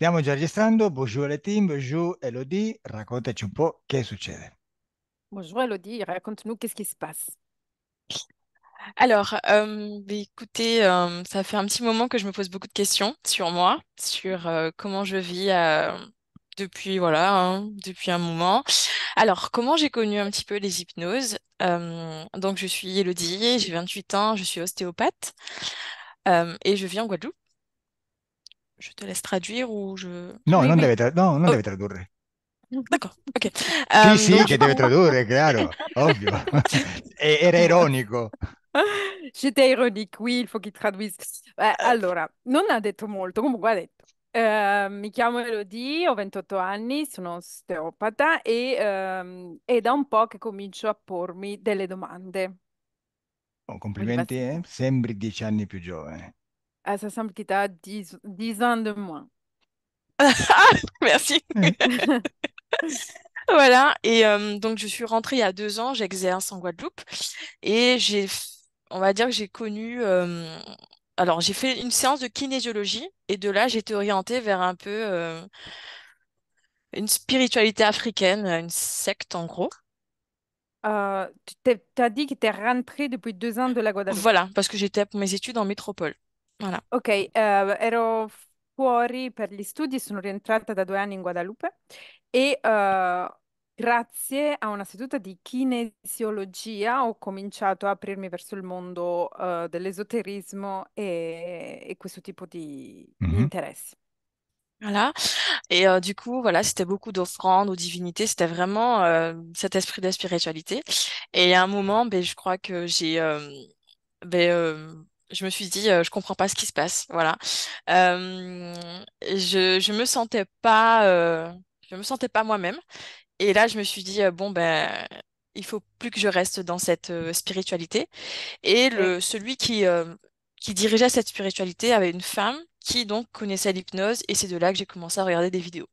Stiamo già Bonjour le bonjour Elodie, raccontaci un Bonjour Elodie, raconte-nous qu'est-ce qui se passe. Alors, euh, bah, écoutez, euh, ça fait un petit moment que je me pose beaucoup de questions sur moi, sur euh, comment je vis depuis voilà, hein, depuis un moment. Alors, comment j'ai connu un petit peu les hypnoses Donc, je suis Elodie, j'ai 28 ans, je suis ostéopathe et je vis en Guadeloupe. je te laisse traduire o je... No, non deve, tra- no, non oh. deve tradurre. D'accordo, ok. Um... Sì, euh, sì, che deve tradurre, chiaro, ovvio. era ironico. J'étais ironique, oui, il faut qu'il traduise. Eh, allora, non ha detto molto, comunque ha detto. Eh, mi chiamo Elodie, ho 28 anni, sono osteopata e ehm, è da un po' che comincio a pormi delle domande. Oh, complimenti, eh? sembri dieci anni più giovane. ah, ça semble qu'il t'a 10, ans de moins. Ah, merci. voilà, et euh, donc je suis rentrée il y a deux ans, j'exerce en Guadeloupe et j'ai, on va dire que j'ai connu, euh, alors j'ai fait une séance de kinésiologie et de là j'ai été orientée vers un peu euh, une spiritualité africaine, une secte en gros. tu as dit que tu es rentrée depuis deux ans de la Guadeloupe. Voilà, parce que j'étais pour mes études en métropole. Voilà. Ok, eh, ero fuori per gli studi, sono rientrata da due anni in Guadalupe e eh, grazie a una seduta di kinesiologia ho cominciato a aprirmi verso il mondo eh, dell'esoterismo e, e questo tipo di mm-hmm. interessi. Voilà. Et euh, du coup, voilà, c'était beaucoup d'offrandes aux divinités. C'était vraiment euh, cet esprit de spiritualité. Et à un moment, ben, je crois que j'ai euh, ben, euh, je me suis dit, euh, je comprends pas ce qui se passe. Voilà. Euh, je, je me sentais pas, euh, je me sentais pas moi-même. Et là, je me suis dit, bon, ben, il faut plus que je reste dans cette spiritualité. Et le, celui qui, qui dirigeait cette spiritualité avait une femme qui donc connaissait l'hypnose. Et c'est de là que j'ai commencé à regarder des vidéos.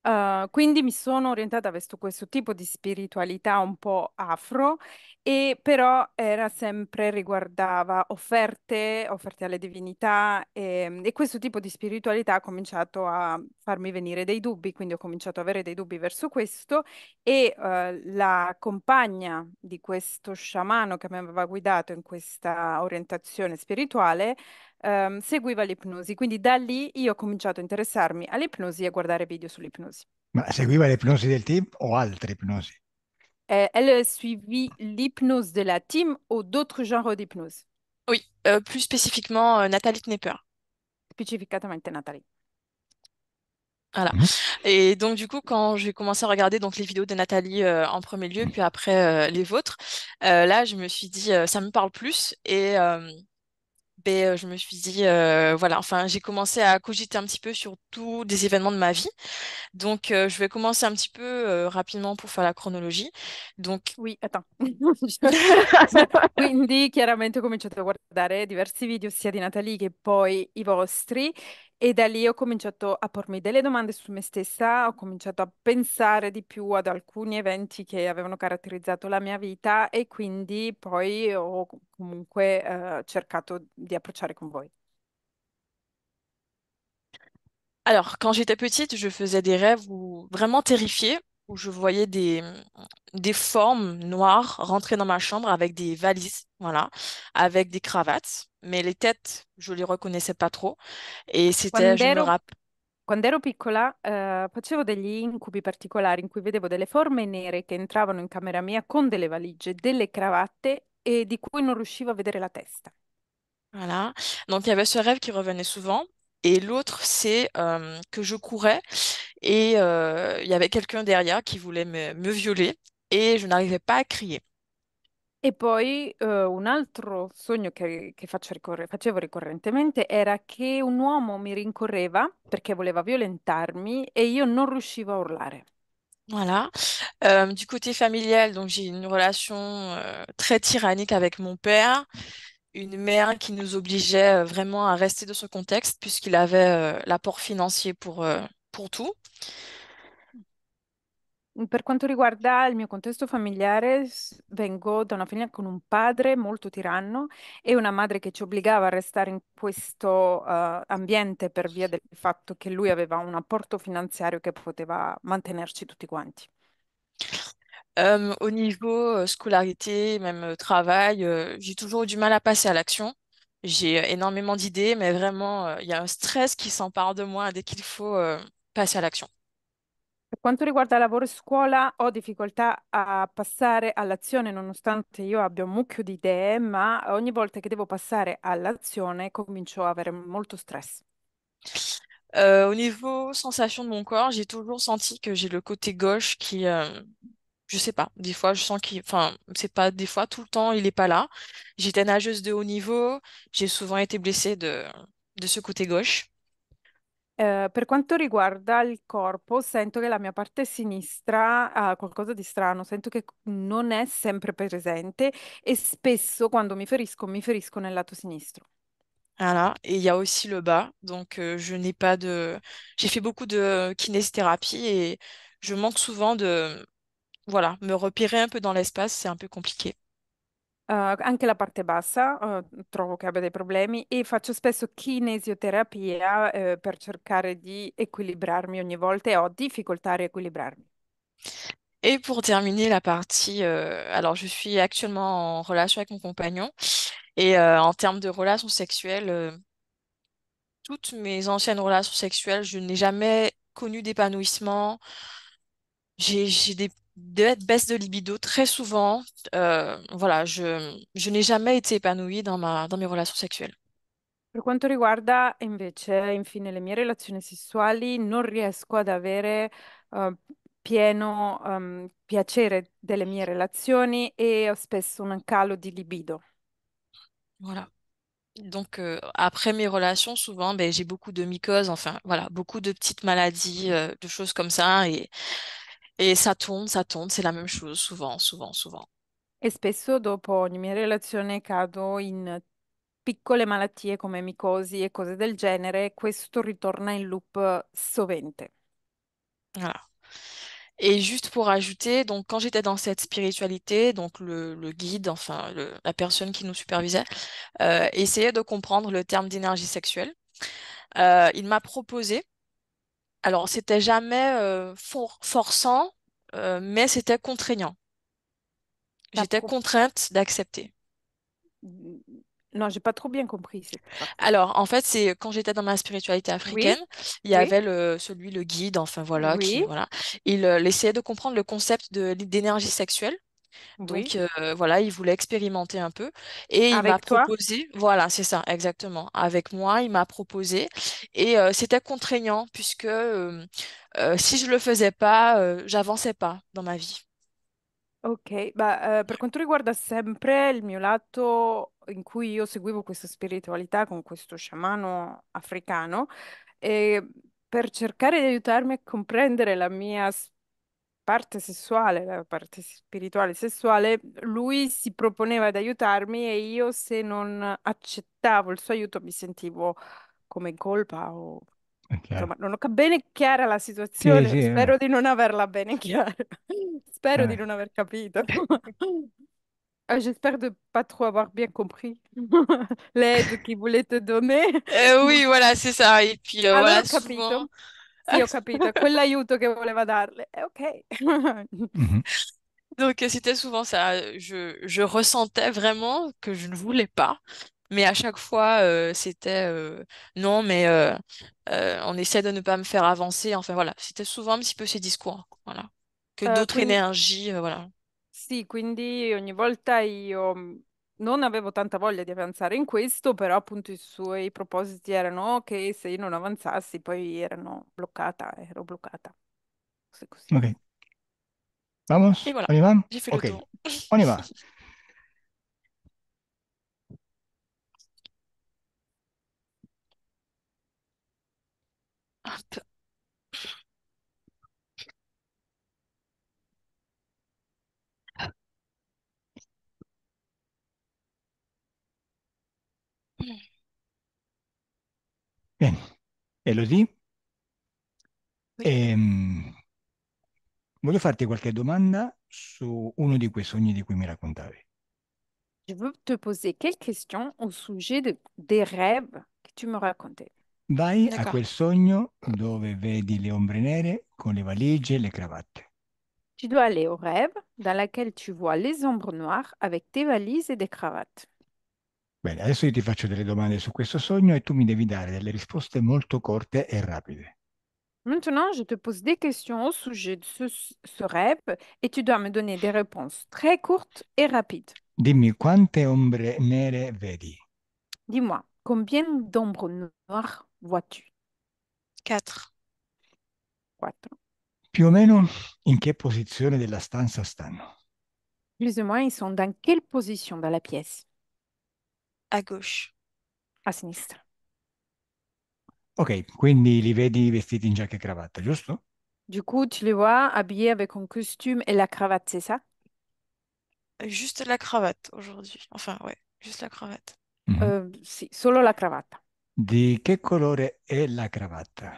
Uhm, quindi mi sono orientata verso questo tipo di spiritualità un po' afro e però era sempre riguardava offerte, offerte alle divinità, ehm, e questo tipo di spiritualità ha cominciato a farmi venire dei dubbi, quindi ho cominciato a avere dei dubbi verso questo e, uhm, la compagna di questo sciamano che mi aveva guidato in questa orientazione spirituale ehm, seguiva l'ipnosi, quindi da lì io ho cominciato a interessarmi all'ipnosi e a guardare video sull'ipnosi. Ma seguiva l'ipnosi team o altre ipnosi? Euh, elle suivit l'hypnose de la team ou d'autres genres d'hypnose. Oui, euh, plus spécifiquement euh, Nathalie Knepper. spécifiquement Nathalie. Voilà. Mhm. Et donc du coup, quand j'ai commencé à regarder donc les vidéos de Nathalie euh, en premier lieu, puis après les vôtres, là je me suis dit ça me parle plus et et je me suis dit, voilà, enfin, j'ai commencé à cogiter un petit peu sur tous des événements de ma vie. Donc, je vais commencer un petit peu rapidement pour faire la chronologie. Donc... Oui, attends. Quindi, chiaramente, ho cominciato a guardare diversi video sia di Nathalie che poi i vostri. Et da j'ai commencé à a des questions sur moi me j'ai commencé à penser de plus più ad alcuni eventi che avevano caratterizzato la mia vita e quindi poi ho comunque eh, cercato di approcciare con voi. Alors, quand j'étais petite, je faisais des rêves vraiment terrifiés, où je voyais des, des formes noires rentrer dans ma chambre avec des valises voilà, avec des cravates. Mais les têtes, je les reconnaissais pas trop. Et c'était, je me rappelle. Quando ero piccola, eh, facevo degli incubi particolari in cui vedevo delle forme nere che entravano in camera mia con delle valigie, delle cravatte et di cui non riuscivo a vedere la testa. Voilà. Donc il y avait ce rêve qui revenait souvent. Et l'autre, c'est que je courais et il y avait quelqu'un derrière qui voulait me violer et je n'arrivais pas à crier. E poi eh, un altro sogno che, che faccio ricorre- facevo ricorrentemente era che un uomo mi rincorreva perché voleva violentarmi e io non riuscivo a urlare. Voilà. Euh, du côté familial, donc j'ai une relation euh, très tyrannique avec mon père, une mère qui nous obligeait euh, vraiment à rester dans ce contexte puisqu'il avait euh, l'apport financier pour, euh, pour tout. Mhmm, per quanto riguarda il mio contesto familiare, vengo da una famiglia con un padre molto tiranno e una madre che ci obbligava a restare in questo eh, ambiente per via del fatto che lui aveva un apporto finanziario che poteva mantenerci tutti quanti. Euh, au niveau euh, scolarité, même travail, j'ai toujours du mal à passer à l'action. J'ai euh, énormément d'idées, mais vraiment, il y a un stress qui s'empare de moi dès qu'il faut passer à l'action. Per quanto riguarda lavoro e scuola, ho difficoltà a passare all'azione nonostante io abbia un mucchio di idee, ma ogni volta à l'action, je commence à avoir beaucoup de stress. Euh, au niveau sensation de mon corps, j'ai toujours senti que j'ai le côté gauche qui, euh, Je ne sais pas, des fois je sens qu'il, enfin, c'est pas des fois tout le temps, il est pas là. J'étais nageuse de haut niveau, j'ai souvent été blessée de ce côté gauche. Eh, per quanto riguarda il corpo, sento che la mia parte sinistra ha qualcosa di strano, sento che non è sempre presente e spesso quando mi ferisco, mi ferisco nel lato sinistro. Voilà, et il y a aussi le bas, donc euh, je n'ai pas de... J'ai fait beaucoup de kinésithérapie et je manque souvent de... Voilà, me repérer un peu dans l'espace, c'est un peu compliqué. Uh, anche la parte bassa uh, trovo che abbia dei problemi e faccio spesso kinesioterapia uh, per cercare di equilibrarmi ogni volta e ho difficoltà a riequilibrarmi. Et pour terminer la partie, euh, alors je suis actuellement en relation avec mon compagnon et euh, en termes de relations sexuelles, euh, toutes mes anciennes relations sexuelles, je n'ai jamais connu d'épanouissement. J'ai des de baisse de libido très souvent. Euh, voilà, je, je n'ai jamais été épanouie dans, ma, dans mes relations sexuelles. Per quanto riguarda invece, infine, le mie relazioni sessuali, non riesco ad avere uh, pieno um, piacere delle mie relazioni e ho spesso un calo di libido. Voilà. Donc, euh, après mes relations, souvent, ben, j'ai beaucoup de mycoses, enfin, voilà, beaucoup de petites maladies, euh, de choses comme ça. Et et ça tourne, ça tourne, c'est la même chose souvent, souvent, souvent. E spesso dopo ogni mia relazione cado in piccole malattie come micosi e cose del genere, questo ritorna in loop sovente. Voilà. Et juste pour ajouter, donc quand j'étais dans cette spiritualité, donc le, le guide, enfin le, la personne qui nous supervisait, euh, essayait de comprendre le terme d'énergie sexuelle. Euh, il m'a proposé alors, c'était jamais euh, forçant, euh, mais c'était contraignant. J'étais contrainte d'accepter. Non, j'ai pas trop bien compris. Alors, en fait, c'est quand j'étais dans ma spiritualité africaine, il y avait le, celui, le guide, enfin voilà, qui, voilà. Il, euh, essayait de comprendre le concept d'énergie sexuelle. Donc voilà, il voulait expérimenter un peu et il m'a proposé, voilà, c'est ça, exactement. Avec moi, il m'a proposé et c'était contraignant puisque si je le faisais pas, j'avançais pas dans ma vie. Ok, bah, per quanto riguarda sempre il mio lato in cui io seguivo questa spiritualità con questo sciamano africano, e per cercare di aiutarmi a comprendere la mia parte sessuale, la parte spirituale sessuale, lui si proponeva ad aiutarmi e io se non accettavo il suo aiuto mi sentivo come in colpa o... Insomma, non ho bene chiara la situazione, sì, sì, spero eh. di non averla bene chiara, spero di eh. non aver capito. Ah, j'espère de pas trop avoir bien compris l'aide qu'il voulait te donner. Euh, oui, voilà, c'est ça. Et puis euh, là, voilà, souvent, Sì, ho capito, quell'aiuto che voleva darle. Eh, ok. Mhm. Donc euh, c'était souvent ça, je, je, ressentais vraiment que je ne voulais pas, mais à chaque fois euh, c'était euh, non, mais on essaie de ne pas me faire avancer, enfin voilà, c'était souvent un petit peu ces discours, voilà, que d'autres énergies, voilà. si quindi ogni volta io mm, non avevo tanta voglia di avanzare in questo, però appunto i suoi propositi erano che se io non avanzassi poi erano bloccata, ero bloccata. Così, così. Ok. Vamos? Voilà. On y va? Ok, on y va. Hop. Bene, Elodie, ehm, voglio farti qualche domanda su uno di quei sogni di cui mi raccontavi. Je veux te poser quelques questions au sujet de- des rêves que tu me racontais. Vai a D'accord. quel sogno dove vedi le ombre nere con le valigie e le cravatte. Tu dois aller au rêve dans lequel tu vois les ombres noires avec tes valises et des cravates. Bene, adesso io ti faccio delle domande su questo sogno e tu mi devi dare delle risposte molto corte e rapide. Maintenant, je te pose des questions au sujet de ce, ce rêve et tu dois me donner des réponses très courtes et rapides. Dimmi quante ombre nere vedi? Dis-moi, combien d'ombres noires vois-tu? Quattro. Quattro. Più o meno in che posizione della stanza stanno? Plus ou moins, ils sont dans quelle position dans la pièce? À gauche. À sinistra. Ok, quindi li vedi vestiti in giacca e cravatta, giusto? Du coup, tu les vois habillés avec un costume et la cravate, c'est ça? Juste la cravate aujourd'hui. Enfin, ouais, juste la cravate. C'est mhm. euh, solo la cravate. Di che colore è la cravatta?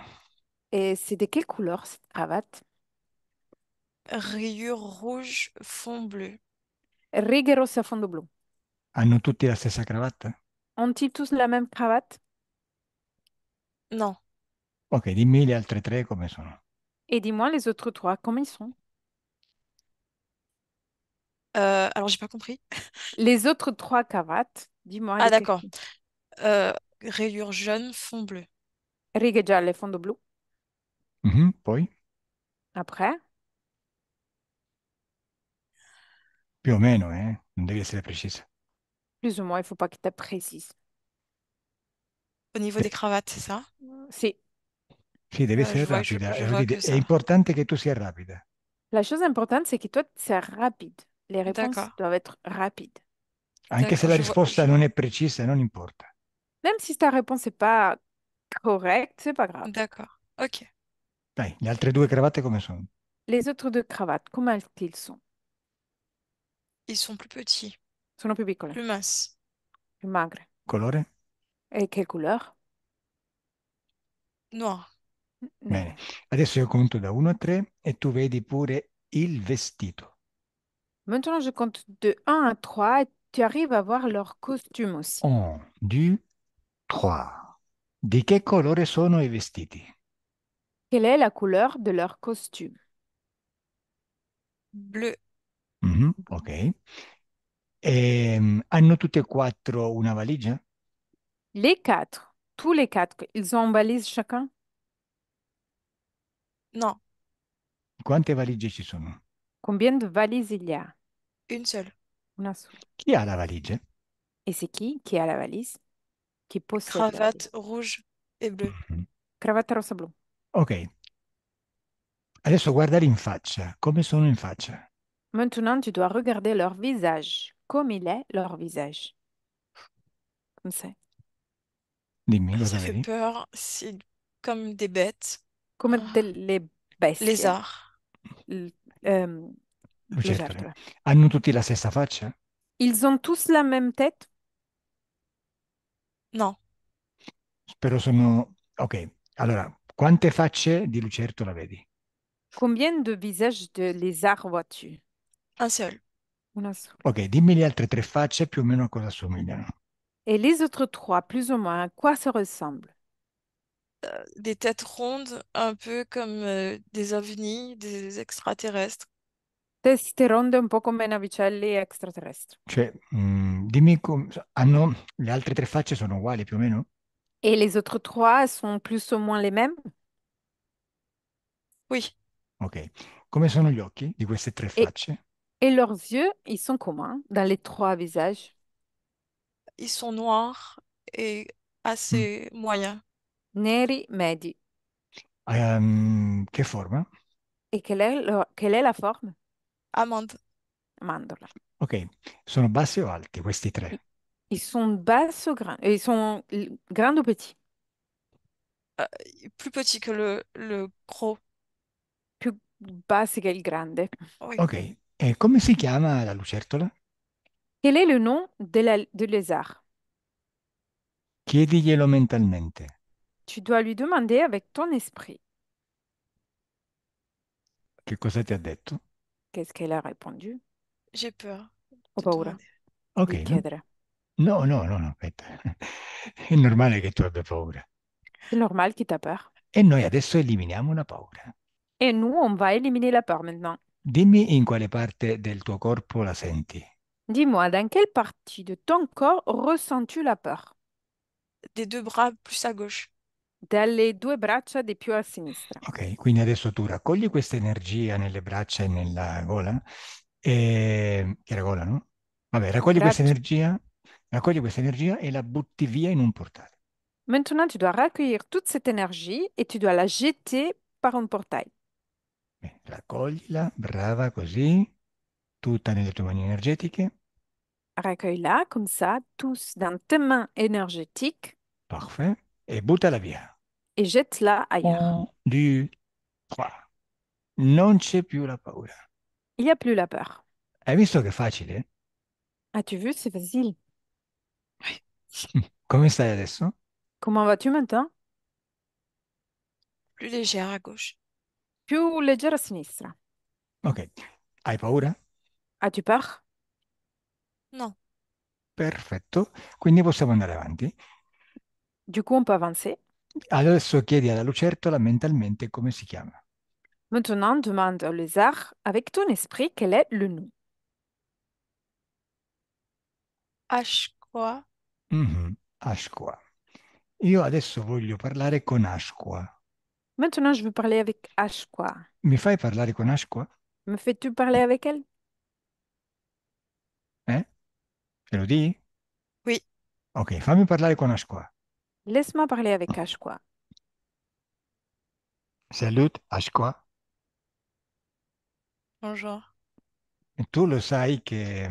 Et c'est de quelle couleur cette cravate? Rayures rouge, fond bleu. fond fond bleu. Ont-ils la ont Ont-ils tous la même cravate? Non. Ok, dis-moi les autres trois, comme ils sont Et dis-moi les autres trois, comme ils sont? Alors, euh, alors, j'ai pas compris. Les autres trois cravates, dis-moi Ah, d'accord. Euh, rayures jaunes, fond bleu. Righe gialle, fondo blu. Mhm, poi, Après, più o meno, eh? Non devi essere précis. Plus ou moins, il faut pas que tu précises. Au niveau des cravates, c'est ça? Si, C'est ah, important je eh, que tu sois rapide. la chose importante, c'est que toi, tu sois rapide. Les réponses doivent être rapides. Anche si la réponse je non Même si ta réponse n'est pas correcte, c'est pas grave. D'accord, ok. Les autres deux cravates, comment sont sont Les autres deux cravates, comment elles- sont? Ils sont plus petits. Sono più piccole, Plus mince. più magre. Colore? E che couleur? Noir. Bene. Adesso io conto da 1 a 3 e tu vedi pure il vestito. Maintenant, je compte de 1 a 3 e tu arrives a voir leur costume aussi. 1, 2, 3. Di che colore sono i vestiti? Quelle est la couleur de leur costume? Bleu. Mhm, ok. Ehm, hanno tutte e quattro una valigia? Les quatre, tous les quatre, ils ont une valise chacun? Non, Quante valigie ci sono? Combien de valises il y a? une seule. Una sola. Chi ha la valigia? E c'è chi? qui ha la valise? Qui possède la valise? Cravate rouge et bleue. Mhm. Cravate Cravatta rossa blu. Ok. Adesso guardali in faccia. Come sono in faccia? Maintenant, tu dois regarder leur visage. comme il est leur visage. Comme ça. Des Ça fait peur, c'est comme des bêtes. Comme oh. des, les bêtes. Les la euh, hein. Ils ont tous la même tête? non. Però sono... Ok, Alors, quante facce di lucertola vedi? Combien de visages de lézard vois-tu? Un seul. Una sola. Ok, dimmi le altre tre facce più o meno a cosa assomigliano. Et les autres trois, plus ou moins, à quoi se ressemblent? Euh, des têtes rondes, un peu comme euh, des ovnis, des extraterrestres. Teste ronde un po' come navicelli extraterrestri. Cioè, mm, dimmi come... hanno, le altre tre facce sono uguali più o meno? Et les autres trois sont plus ou moins les mêmes? Oui. Ok, come sono gli occhi di queste tre Et facce? Et leurs yeux, ils sont communs hein, dans les trois visages. Ils sont noirs et assez moyens. Neri, medi. Ehm, quelle forme quelle est la forme Amande. Ok. Ok, sont basses ou alti ces trois Ils sont basses ou grands? Ils sont ou petits? Euh, plus petit que le, le gros. Plus bas, que le grande? Ok, et eh, comment si chiama la lucertola? Quel est le nom de la- de lézard? Chiediglielo mentalmente. Tu dois lui demander avec ton esprit. Che cosa ti ha detto? Qu'est-ce qu'elle a répondu? J'ai peur Ho paura Ok, di no, non, no, no, no, no, aspetta. È normale che tu abbia paura. C'est normal qu'il t'a peur. E noi adesso eliminiamo la paura. Et nous, on va éliminer la peur maintenant. Dimmi in quale parte del tuo corpo la senti. Dis-moi, dans quelle partie de ton corps ressens-tu la peur? Des deux bras plus à gauche. Dalle due braccia di più a sinistra. Ok, quindi adesso tu raccogli questa energia nelle braccia e nella gola. Ehm, e... Era gola, no? Vabbè, raccogli questa energia, raccogli questa energia et la butti via in un portale. Maintenant, tu dois raccogliere tutta questa energia e tu dois la jeter par un portale. Bene, la brava così, tutta nelle tue mani energetiche. Recueille-la comme ça, tous dans tes mains énergétiques. Parfait. Et buta-la via. Et jette-la ailleurs. Du trois. Non c'est plus la peur. Il n'y a plus la peur. Hai visto che facile? As-tu vu, c'est facile. Come stai adesso? Comment vas-tu maintenant Plus légère à gauche. più leggera a sinistra. Ok, hai paura? Hai ah, tu peur? No. Perfetto, quindi possiamo andare avanti. Du coup, on peut avancer. Adesso chiedi alla lucertola mentalmente come si chiama. Maintenant, demande au lézard avec ton esprit quel est le nom. Ashqua. Mhm, Ashqua. Io adesso voglio parlare con Ashqua. Maintenant, je veux parler avec Ashqa. Mi fai parlare con Ashqua? Me fais-tu parler avec elle? Hein Tu le dis Oui. Ok, fammi parlare con quoi. Laisse-moi parler avec Ashqua. Salut, quoi. Bonjour. Tu le sais que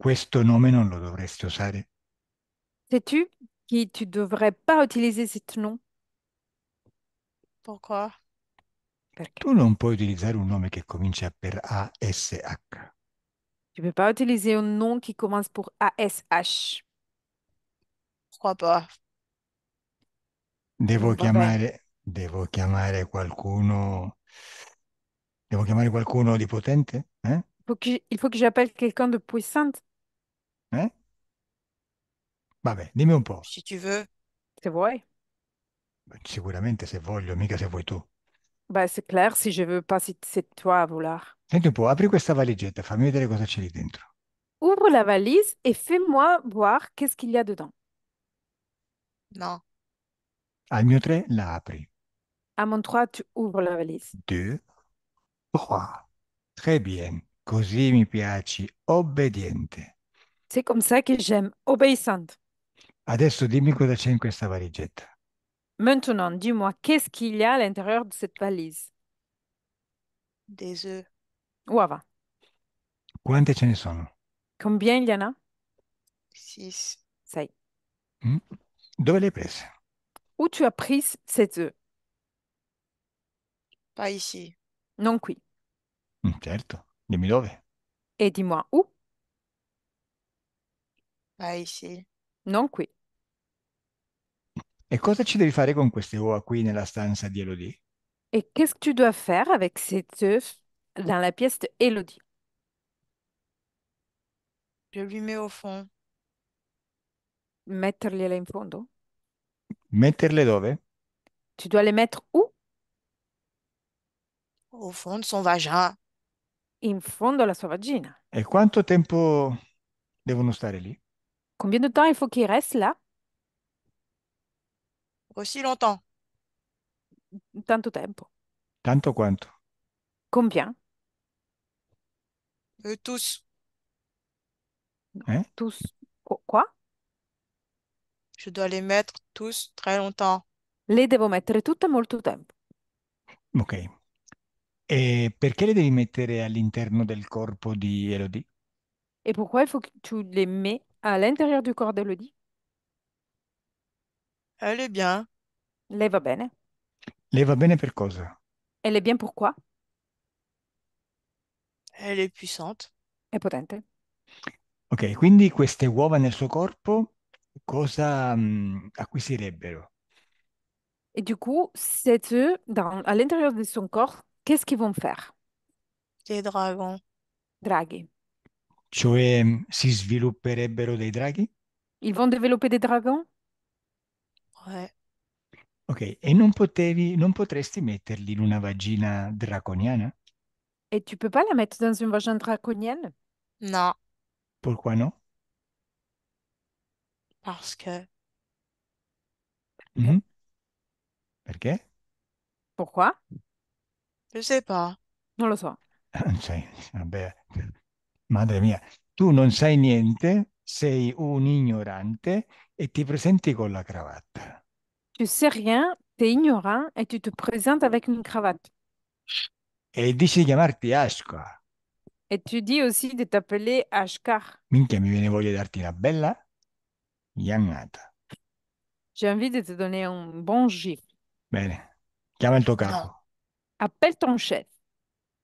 questo nome non lo dovresti usare? Sais-tu que tu devrais pas utiliser ce nom? Pourquoi? Perché? Tu non puoi utilizzare un nome che comincia per ASH. Tu peux pas utiliser un nom qui commence per ASH. Pourquoi pas? Devo Vabbè. chiamare, devo chiamare qualcuno, devo chiamare qualcuno di potente? Eh? il faut que j'appelle quelqu'un de puissant. Eh? dis dimmi un po'. Si tu veux. C'est vrai. Bah, Sicuramente se voglio, mica se vuoi tu. Beh, c'est clair, si je veux pas, c'est toi à vouloir. Senti un po', apri questa valigetta, fammi vedere cosa c'è lì dentro. Ouvre la valise et fais-moi voir qu'est-ce qu'il y a dedans. Non. Al mon tre la apri. À mon 3, tu ouvres la valise. Deux, trois. Très bien, così mi piaci, obbediente. C'est comme ça que j'aime, obéissante. Adesso dimmi cosa c'è in questa valigetta. Maintenant, dis-moi, qu'est-ce qu'il y a à l'intérieur de cette valise? Des œufs. Où Quante ce ne sono? Combien il y en a? Six. Six. Où mm. Dove le Où tu as pris ces œufs? Pas ici. Non qui. Mm, certo. Dimmi dove. Et dis-moi où? Pas ici. Non qui. E cosa ci devi fare con queste uova qui nella stanza di Elodie? Et qu'est-ce que tu dois faire avec cet œuf dans la pièce de Elodie? Je lui mets au fond. là in fondo? Metterle dove? Tu dois les mettre où? Au fond de son vagin. In fondo alla sua vagina. E quanto tempo devono stare lì? Combien de temps il faut qu'ils reste là? Così longtemps. Tanto tempo. Tanto quanto? Combien? Euh, tous. Non, eh? Tous. Qu- Qua? Je dois les mettre tous très longtemps. Le devo mettere tutte molto tempo. Ok. E perché le devi mettere all'interno del corpo di Elodie? E pourquoi il faut que tu les mets à l'intérieur du corps d'Elodie? Elle est bien. Lei va bene? Lei va bene per cosa? Elle est bien pourquoi? Elle est puissante. È potente? Ok, quindi queste uova nel suo corpo cosa mh, mm, acquisirebbero? E du coup, ces œufs, dans, à l'intérieur de son corps, qu'est-ce qu'ils vont faire? Des dragon. Draghi. Cioè si svilupperebbero dei draghi? Ils vont développer des dragons? eh. Ok, e non potevi, non potresti metterli in una vagina draconiana? E tu peux pas la mettre dans une vagina draconienne? No. Pourquoi no? parce que Mhm. Perché? Pourquoi? je sais pas. Non lo so. Cioè, vabbè, madre mia, tu non sai niente sei un ignorante e ti presenti con la cravatta. Tu sais rien, tu es ignorant et tu te présentes avec une cravate. E dici di chiamarti Ashka. Et tu dis aussi de t'appeler Ashkar. Minchia, mi viene voglia di darti una bella iannata. J'ai envie de te donner un bon gif. Bene, chiama il tuo capo. Appelle ton chef.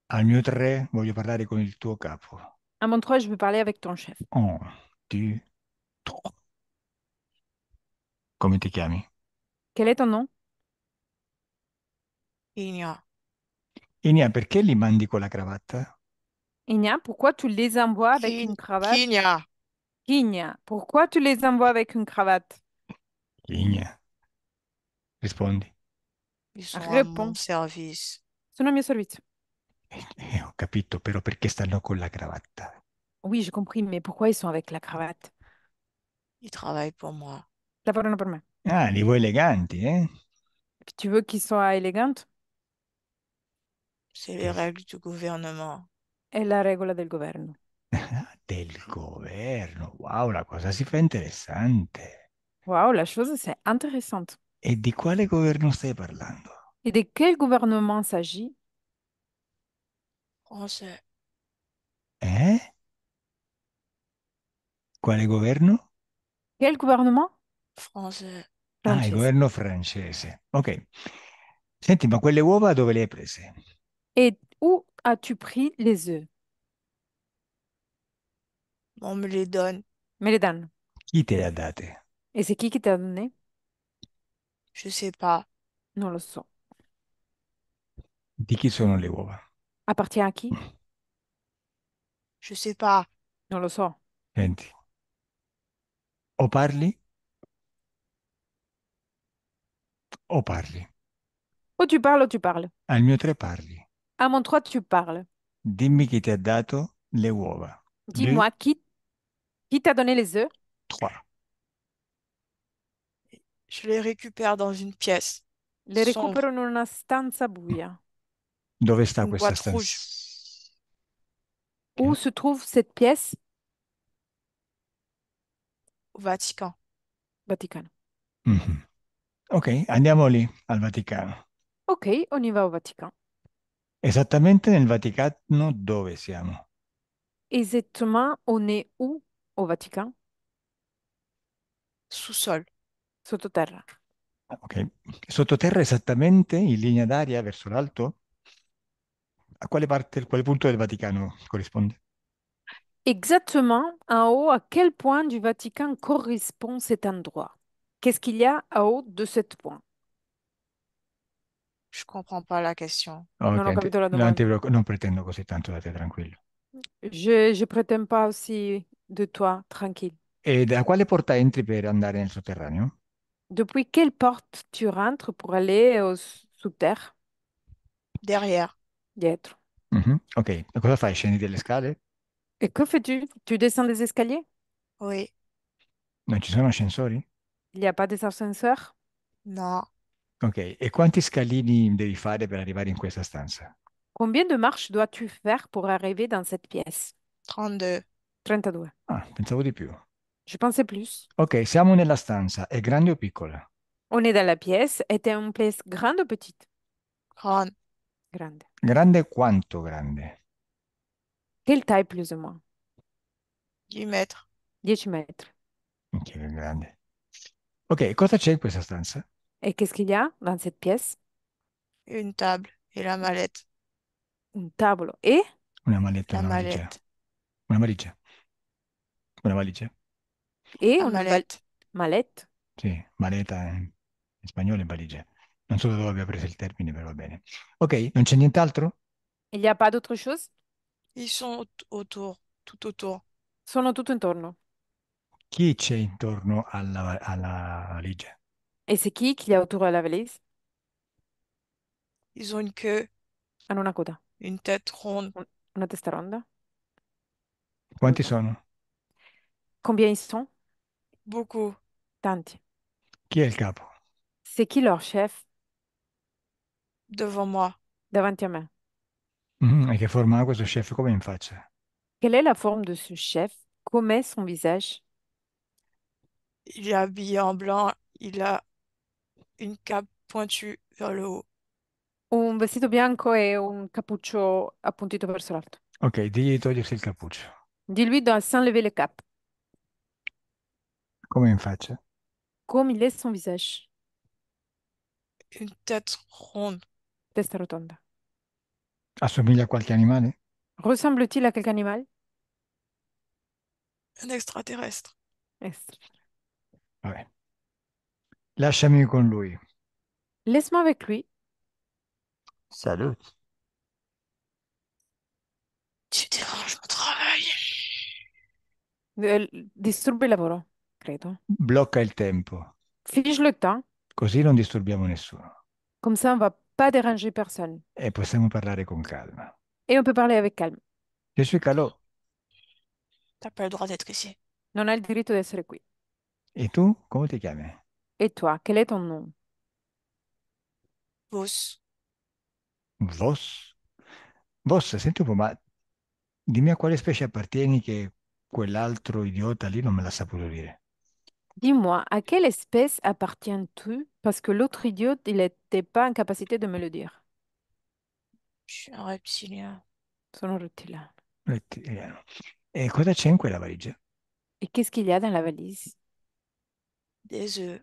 Al mio tre voglio parlare con il tuo capo. A mon 3, je veux parler avec ton chef. Oh. tu. Come ti chiami? Quel è ton nom? Inia. Inia, perché li mandi con la cravatta? Inia, pourquoi tu les envoies avec une Chi- cravate? Chigna, Igna, pourquoi tu les envoies avec une cravate? Inia, rispondi. ils sont à mon Réponds. service. Sono al mio servizio. Eh, eh, ho capito, però perché stanno con la cravatta? Oui, j'ai compris, mais pourquoi ils sont avec la cravate? Ils travaillent pour moi. Lavorano per me. Ah, les voix élégantes, hein? Tu veux qu'ils soient élégants C'est les règles du gouvernement. Et la règle du gouvernement. Del gouvernement. Wow, la cosa si fa interessante. la chose, c'est intéressante. et de quale governo stai parlando? Et de quel gouvernement s'agit? Français. Eh? Quale governo? Quel gouvernement? français. Ah, il gouvernement français. Ok. Senti, ma quelle uova dove le hai prese? Et où as-tu pris les œufs? On me les donne. Me les donne. Qui te le ha date? Et c'est qui qui t'a donne Je ne sais pas. Non lo so. Di qui sono le uova? Appartient à qui? Mm. Je ne sais pas. Non lo so. Senti, o parli o parli. O tu parli o tu parli. Al mio tre parli. A mon trois tu parles. Dimmi chi ti ha dato le uova. Dis-moi qui, qui t'a donné les œufs. Trois. Je les récupère dans une pièce. Les Sombre. recupero in una stanza buia. Dove sta Une questa stanza? rouge. Où se trouve cette pièce? Vatican. Vaticano. Mhm. Ok, andiamo lì, al Vaticano. Ok, on y va al Vaticano. Esattamente nel Vaticano dove siamo? Esattamente on est où au Vatican? Sous-sol. Sottoterra. Ah, ok. Sottoterra esattamente in linea d'aria verso l'alto? A quale parte, a quale punto del Vaticano corrisponde? exactement en haut à quel point du Vatican correspond cet endroit. Qu'est-ce qu'il y a en haut de ce point Je comprends pas la question. Ah, non, non, non, Non, non, non, non non non Je ne prétends pas aussi de toi, tranquille. Et porta Depuis quelle porte tu rentres pour aller sous-terre? Derrière. Dietro. Mm Ok, e cosa fai? Scendi delle scale? Et que fais-tu? Tu descends des escaliers? Oui. Non ci sono ascensori? Hein. Il n'y a pas d'ascenseur? ascenseurs? No. Ok, e quanti scalini devi fare per arrivare in questa stanza? Combien de marches dois-tu faire pour arriver dans cette pièce? 32. 32. Ah, pensavo di più. Je pensais plus. Ok, siamo nella stanza. È grande o piccola? On est dans la pièce. Était une pièce grande ou petite? Grande. Grande. Grande quanto grande? Quelle taille plus o meno. 10 metri. 10 metri. Ok, che grande. Ok, cosa c'è in questa stanza? E qu'est-ce qu'il y a dans cette pièce? Une table et la mallette. Un tavolo e? Una malletta, La una valigia. Una valigia. Una valigia. E La une val- mallette. Sì, maletta in in spagnolo è valigia. Non so da dove abbia preso il termine, però va bene. Ok, non c'è nient'altro? Il n'y a pas d'autre chose? Ils sont autour, tout autour. Sono tutto intorno. Qui c'è intorno alla, alla valigia? Et c'est qui qui est autour de la valise? Ils ont une queue, Hanno una coda, une tête ronde. una testa ronda. Quanti sono? Combien ils sont? Beaucoup. Tanti. Qui est le capo? C'est qui leur chef Devant moi. davanti a me? Mmh, et quelle forma questo chef? Come in faccia? Quelle est la forme de ce chef? Comment est son visage? Il est habillé en blanc, il a une cape pointue vers le haut. Un vestito bianco e un cappuccio appuntito verso l'alto. Ok, digli di togliersi il cappuccio. Dis-lui de s'enlever le cap. Come in faccia? Comme il est son visage? Une tête ronde, Testa rotonda assomiglia a qualche animale? ¿eh? Ressemble-t-il à quelque animal? Un extraterrestre. moi avec lui. Laisse-moi avec lui. Salut. Tu déranges mon travail. disturbe il lavoro, credo. Blocca il tempo, Fige le temps. così non disturbiamo nessuno. Comme ça, on va pas déranger personne. E possiamo parlare con calma. Et on peut parler avec calme. Je suis calo. T'as pas le droit d'être ici. Non hai il diritto d'essere qui. E tu, come ti chiami? Et toi, quel est ton nom? Vos. Vos? Vos, senti un po', ma dimmi a quale specie appartieni che quell'altro idiota lì non me l'ha saputo dire. Dis-moi, à quelle espèce appartiens-tu? Parce que l'autre idiot il n'était pas en capacité de me le dire. Je suis un reptilien. Sono Et e e qu'est-ce qu'il y a dans la valise? Des œufs.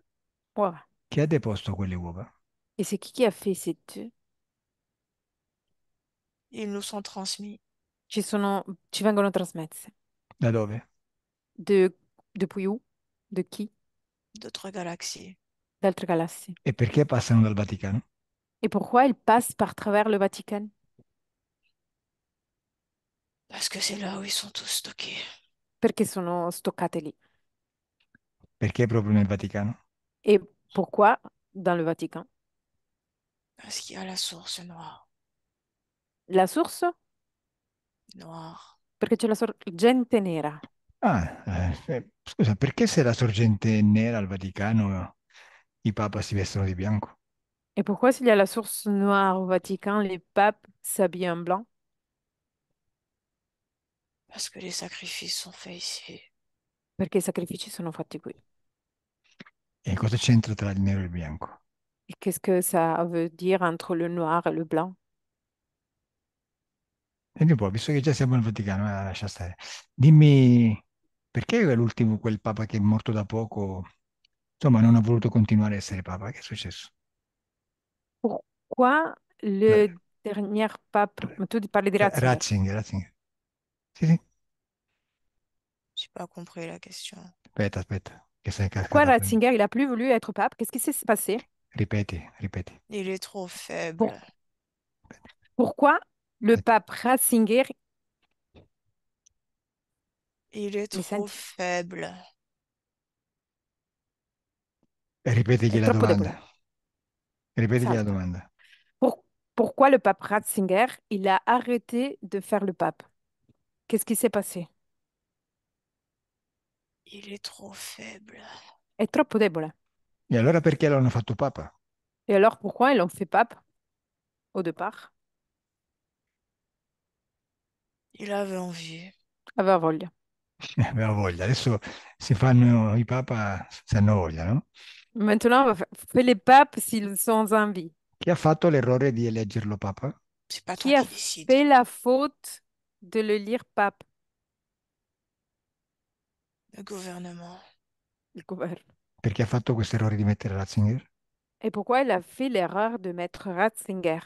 Et c'est qui qui a fait œufs? Ils nous sont transmis. Ci sono... Ci vengono trasmesse. De... Depuis où? De chi? D'autres galaxies. D'altre galassie. E perché passano dal Vaticano? E perché ils passent par travers le Vatican? Parce que c'est là où ils sont tous stockés. Perché sono stoccate lì. Perché proprio nel Vaticano? E perché dans le Vatican? Parce qu'il y a la source noire. La source? Noire. Perché c'è la gente nera. Ah, eh, scusa, perché se la sorgente è nera al Vaticano, i papes si vestono di bianco? Et pourquoi s'il y a la source noire au Vatican, les papes s'habillent en blanc? Parce que les sacrifices sont faits ici. Perché i sacrifici sono fatti qui. E cosa c'entra tra il nero e il bianco? Et qu'est-ce que ça veut dire entre le noir et le blanc? Senti un po', visto che già siamo al Vaticano, eh, lascia stare. Dimmi perché l'ultimo, quel Papa che è morto da poco, insomma, non ha voluto continuare a essere Papa? Che è successo? Pourquoi le dernier pape, tu parlais de Ratzinger? Ratzinger, Ratzinger. Sì, sì. n'ai pas compris la question. Aspetta, aspetta. Pourquoi Ratzinger, il plus voulu être pape? Qu'est-ce qui s'est passé? Répète, répète. Il est trop faible. Pourquoi le pape Ratzinger, il est trop faible. Répétez-lui la demande. répétez la demande. pourquoi le pape Ratzinger, il a arrêté de faire le pape? Qu'est-ce qui s'est passé? Il est trop faible. et troppo debole. alors, e allora perché l'ont fatto papa? Et alors, pourquoi ils l'ont fait pape au départ? Il avait envie. avait envie. Aveva voglia, adesso si fanno i papa se hanno voglia, no? Maintenant, fait les papes s'ils ont envie. Chi ha fatto l'errore di lire papa? pape pas Qui a décide. fait la faute de le lire pape? Le gouvernement. Le gouvernement. Perché ha fatto questo errore di mettere Ratzinger? Et pourquoi il a fait l'erreur de mettre Ratzinger?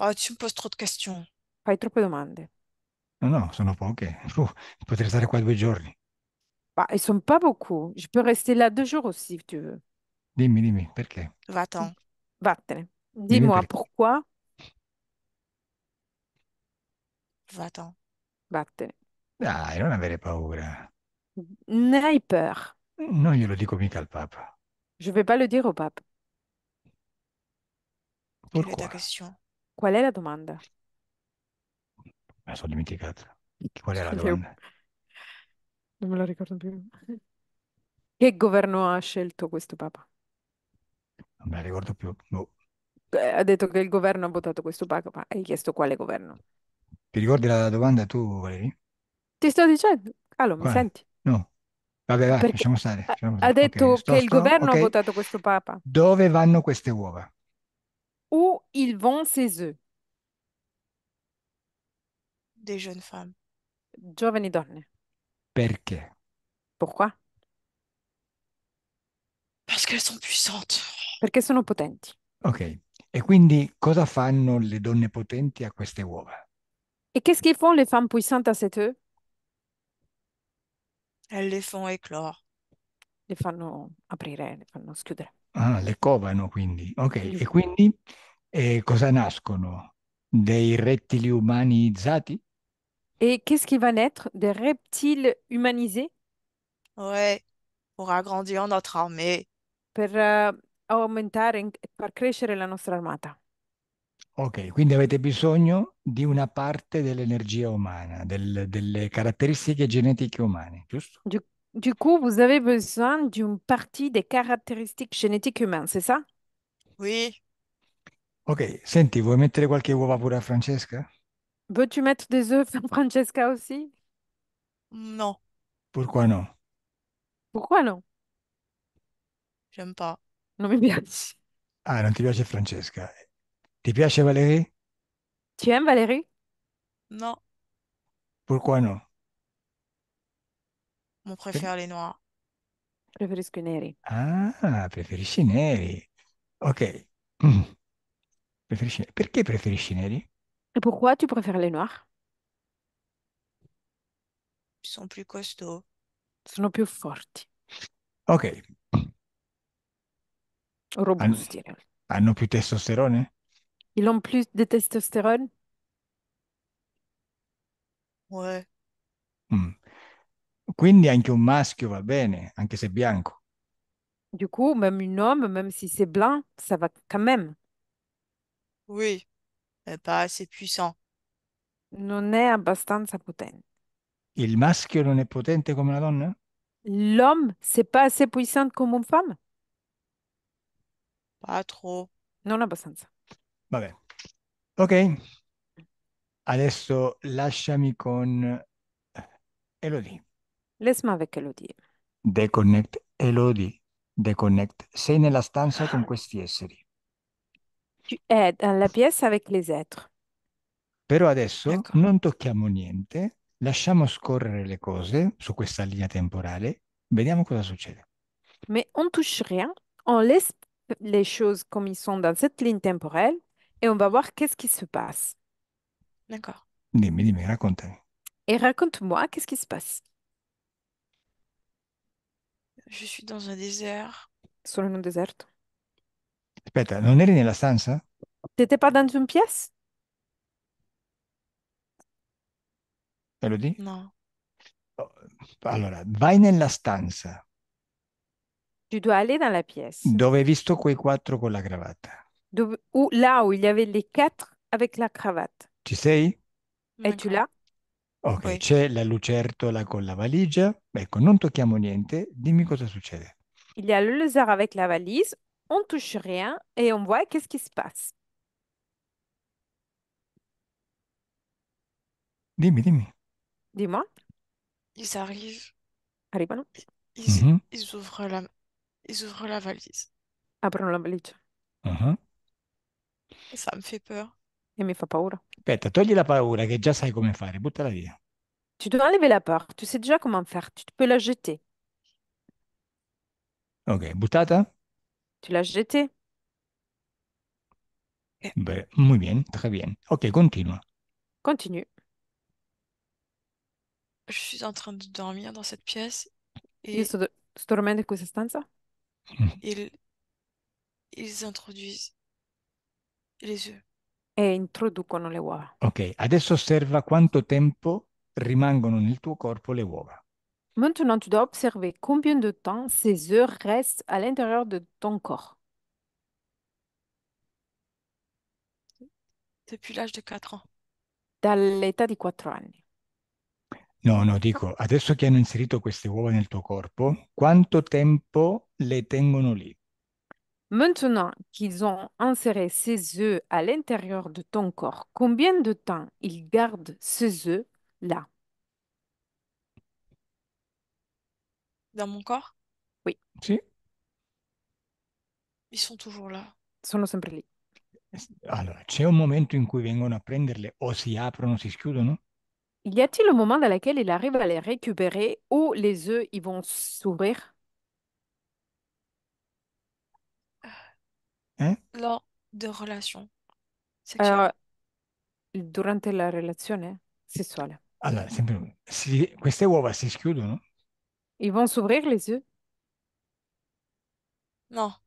Oh, tu me poses trop de questions. Fai troppe domande. Non, non, sono poche. Ouh, je peux rester là deux jours. Bah, ils sont pas beaucoup. Je peux rester là deux jours aussi, si tu veux. Dimmi, dimmi, perché? Va-t'en. Vattene. Dimmi Dis-moi pourquoi. Va-t'en. Vattene. Dai, non avere paura. N'hai peur. Non glielo dico mica al Papa. Je vais pas le dire au pape. Quelle Pourquoi? Qual è la domanda? Me la sono dimenticata. Qual era la domanda? Non me la ricordo più. Che governo ha scelto questo Papa? Non me la ricordo più. Boh. ha detto che il governo ha votato questo Papa, ma hai chiesto quale governo? Ti ricordi la domanda tu, Valerie? Ti sto dicendo. Allora, mi senti? No. Vabbè, vai, Perché lasciamo stare. ha lasciamo stare. Ok, detto sto, che il sto, governo ha votato questo Papa. Dove vanno queste uova? Où ils vont ces œufs? des jeunes femmes. Giovani donne. Perché? Pourquoi? Parce qu'elles sont puissantes. Perché sono potenti. Ok, e quindi cosa fanno le donne potenti a queste uova? E qu'est-ce qu'ils font les femmes puissantes à cet œuf? Elles les font éclore. Le fanno aprire, le fanno schiudere. Ah, le covano quindi. Ok, e quindi eh, cosa nascono? Dei rettili umanizzati? Et qu'est-ce qui va naître? Des reptiles humanisés? Ouais, pour agrandir notre armée. per eh, aumentare pour crescere la nostra armata. Ok, quindi avete bisogno di una parte dell'energia umana, del- delle caratteristiche genetiche humaines, giusto? Du, du coup, vous avez besoin d'une partie des caractéristiques génétiques humaines, c'est ça? Oui, Ok, senti, vous mettre qualche uova pure a Francesca? Veux-tu mettre des œufs, Francesca aussi? Non, Pourquoi non? Pourquoi non? j'aime pas. Non mi piace. Ah, non ti piace Francesca. Ti piace Valérie? Tu aimes Valérie? Non, Pourquoi non? Mon préfère les noirs. préfère les neri. Ah, preferisci les neri. Ok. Pourquoi mm. Preferisci- Perché preferisci neri? Pourquoi tu préfères les noirs? Ils sont plus costauds. sont plus forts. Ok, Han- robusti Ils ont hanno più testostérone Ils ont plus de testostérone? Ouais. Donc, mm. Quindi anche un maschio va bene, anche se bianco. Du coup, même un homme, même si c'est blanc, ça va quand même. Oui. Euh, pas assez puissant. Non è abbastanza potente. Il maschio non è potente come la donna? L'homme, c'est pas assez puissant comme une femme? Pas trop. Non abbastanza. Vabbè. Ok. Adesso lasciami con eh, Elodie. Laisse-moi avec Elodie. Deconnect Elodie. Deconnect. Sei nella stanza con questi esseri. Tu es dans la pièce avec les êtres. Però adesso Ecco. non tocchiamo niente, lasciamo scorrere le cose su questa linea temporale, vediamo cosa succede. Mais on touche rien, on laisse les choses comme ils sont dans cette ligne temporelle et on va voir qu'est-ce qui se passe. D'accord. Dimmi, dimmi, raccontami. Et raconte-moi, qu'est-ce qui se passe? Je suis dans un désert. Sono in un désert. Aspetta, non eri nella stanza? T'étais pas dans une pièce? Elodie? Non. Oh, Allora, vai nella stanza Tu dois aller dans la pièce. dove hai visto quei quattro con la cravatta. Dove- où- là où il y avait les quatre avec la cravatta. Ci sei? E tu là? Ok, Poi. c'è la lucertola con la valigia. Ecco, non tocchiamo niente, dimmi cosa succede. Il y a le lézard avec la valise. on touche rien et on voit qu'est-ce qui se passe. Dis-moi, Dis-moi. Ils arrivent, non. ils, mhm. ils ouvrent la, ils ouvrent la valise. Aprono la valigia peur. Mhm. ça me fait peur. Et me fait peur. Aspetta, togli la paura que già sai come fare, buttala via. Tu dois enlever la peur, tu sais déjà comment faire, tu peux la jeter. Ok, buttata? Tu l'as jeté. Eh, ben, muy bien, très bien. Ok, continue. Continue. Je suis en train de dormir dans cette pièce et Io sto, sto dormendo questa stanza. ils, ils introduisent les œufs. E introducono le uova. Ok, adesso osserva quanto tempo rimangono nel tuo corpo le uova. Maintenant, tu dois observer combien de temps ces œufs restent à l'intérieur de ton corps. Depuis l'âge de 4 ans Dall'età de 4 ans. Non, non, dico, adesso che hanno inserito uova corpo, quanto tempo le Maintenant qu'ils ont inséré ces œufs à l'intérieur de ton corps, combien de temps ils gardent ces œufs là? dans mon corps? Oui. Sì? Ils sont toujours là. Sono sempre lì. Allora, c'è un momento in cui vengono a prenderle o si aprono o si chiudono? Y a-t-il un momento dans lequel il arrive à les récupérer o les œufs ils vont s'ouvrir? Eh? Lors de relations sexuali. Alors, euh, durante la relazione sessuale. Allora, sempre, si- queste uova si chiudono? Ils vont s'ouvrir les yeux. Observe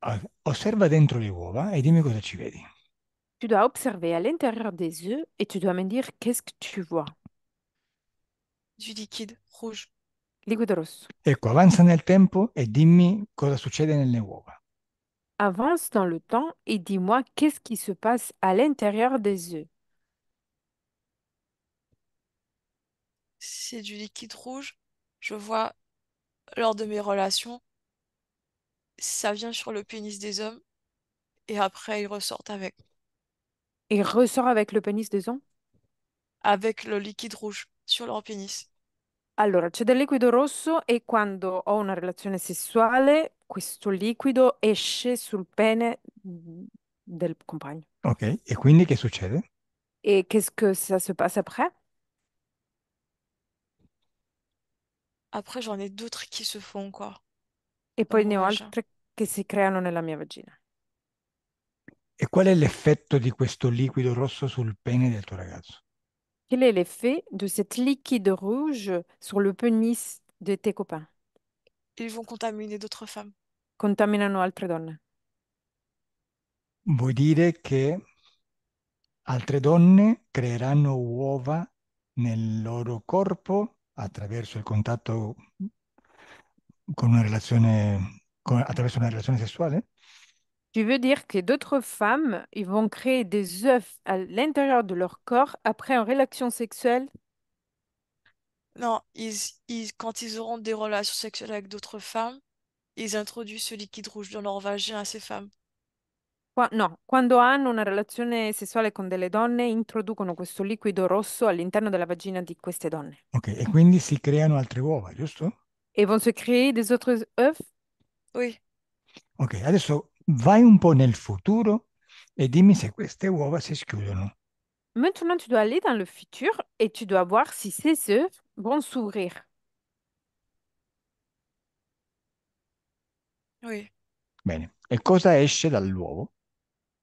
ah, Osserva dentro le uova e dimmi cosa tu vedi. Tu dois observer à l'intérieur des yeux et tu dois me dire qu'est-ce que tu vois. du liquide rouge. Liquido rosso. Ecco, avanza nel tempo e dimmi cosa succede nelle uova. Avance dans le temps et dis-moi qu'est-ce qui se passe à l'intérieur des œufs. c'est du liquide rouge, je vois lors de mes relations, ça vient sur le pénis des hommes et après ils ressortent avec. Ils ressort avec le pénis des hommes? avec le liquide rouge sur leur pénis. Allora, c'è del liquido rosso e quando ho una relazione sessuale, questo liquido esce sul pene del compagno. Ok, e quindi che succede? E qu'est-ce que ça se passe après? Après, j'en ai d'autres qui se font quoi. E poi ne ho altre che si creano nella mia vagina. E qual è l'effetto di questo liquido rosso sul pene del tuo ragazzo? Quel è l'effetto di questo liquido rouge sul le pénis de tes copains? ils vont contaminer d'autres femmes. Contaminano altre donne. Vuoi dire che altre donne creeranno uova nel loro corpo Tu veux dire que d'autres femmes, ils vont créer des œufs à l'intérieur de leur corps après une relation sexuelle Non, quand ils auront des relations sexuelles avec d'autres femmes, ils introduisent ce liquide rouge dans leur vagin à ces femmes. Qua- no, quando hanno una relazione sessuale con delle donne, introducono questo liquido rosso all'interno della vagina di queste donne. Ok, e quindi si creano altre uova, giusto? Et vont se créer des autres œufs. Oui. Ok, adesso vai un po' nel futuro e dimmi se queste uova si schiudono. Maintenant, tu dois aller dans le futur et tu dois voir si ces œufs vont s'ouvrir. Oui. Bene, e cosa esce dall'uovo?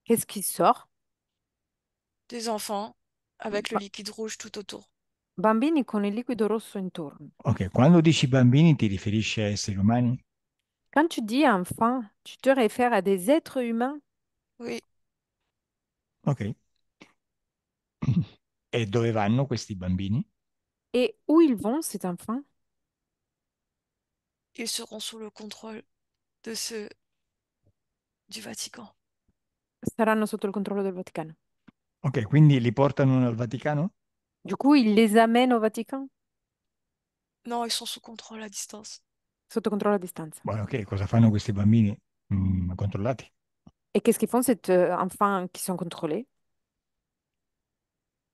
Qu'est-ce qui sort? Des enfants avec le liquide rouge tout autour. Bambini con il liquido rosso intorno. Ok, quando dici bambini ti riferisci a esseri umani? Quand tu dis enfants, tu te réfères à des êtres humains? Oui. Ok. E dove vanno questi bambini? Et où ils vont, ces enfants? Ils seront sous le contrôle de ceux du Vatican. Saranno sotto il controllo del Vaticano. Ok, quindi li portano al Vaticano? Du coup, ils les amènent au Vatican No, ils sont sous contrôle à distance. sotto controllo a distanza. Bueno, ok, cosa fanno questi bambini Mm, controllati? E qu'est-ce qu'ils font, ces enfants qui sont contrôlés?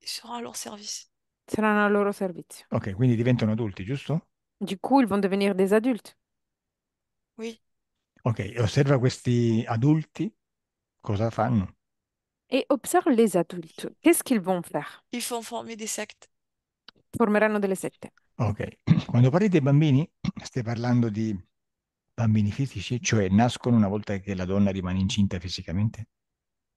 Ils seront à leur service. Saranno al loro servizio. Ok, quindi diventano adulti, giusto? Du coup, ils vont devenir des adultes. Oui. Ok, osserva questi adulti cosa fanno? E observe les adultes. Qu'est-ce qu'ils vont faire? Ils font former des sectes. Formeranno delle sette. Ok, quando parli dei bambini, stai parlando di bambini fisici, cioè nascono una volta che la donna rimane incinta fisicamente?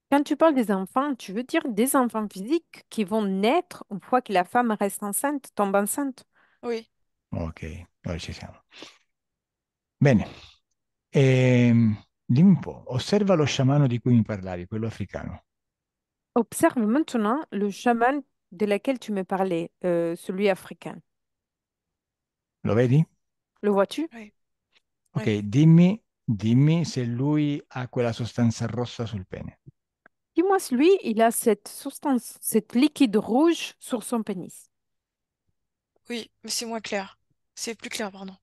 Quand tu parles des enfants, tu veux dire des enfants physiques qui vont naître une fois que la femme reste enceinte, tombe enceinte? Oui. Ok, ora ci siamo. Bene. Ehm... Dimmi un observe osserva lo sciamano di cui mi parlavi, quello africano. Observe maintenant le chaman de laquelle tu me parlais, euh, celui africain. Lo vedi? Le vois-tu? Oui, Ok, oui. dimmi, dimmi si lui ha quella sostanza rossa le pene. Dis-moi, si lui, il a cette substance, cette liquide rouge sur son pénis. Oui, mais c'est moins clair. C'est plus clair, pardon.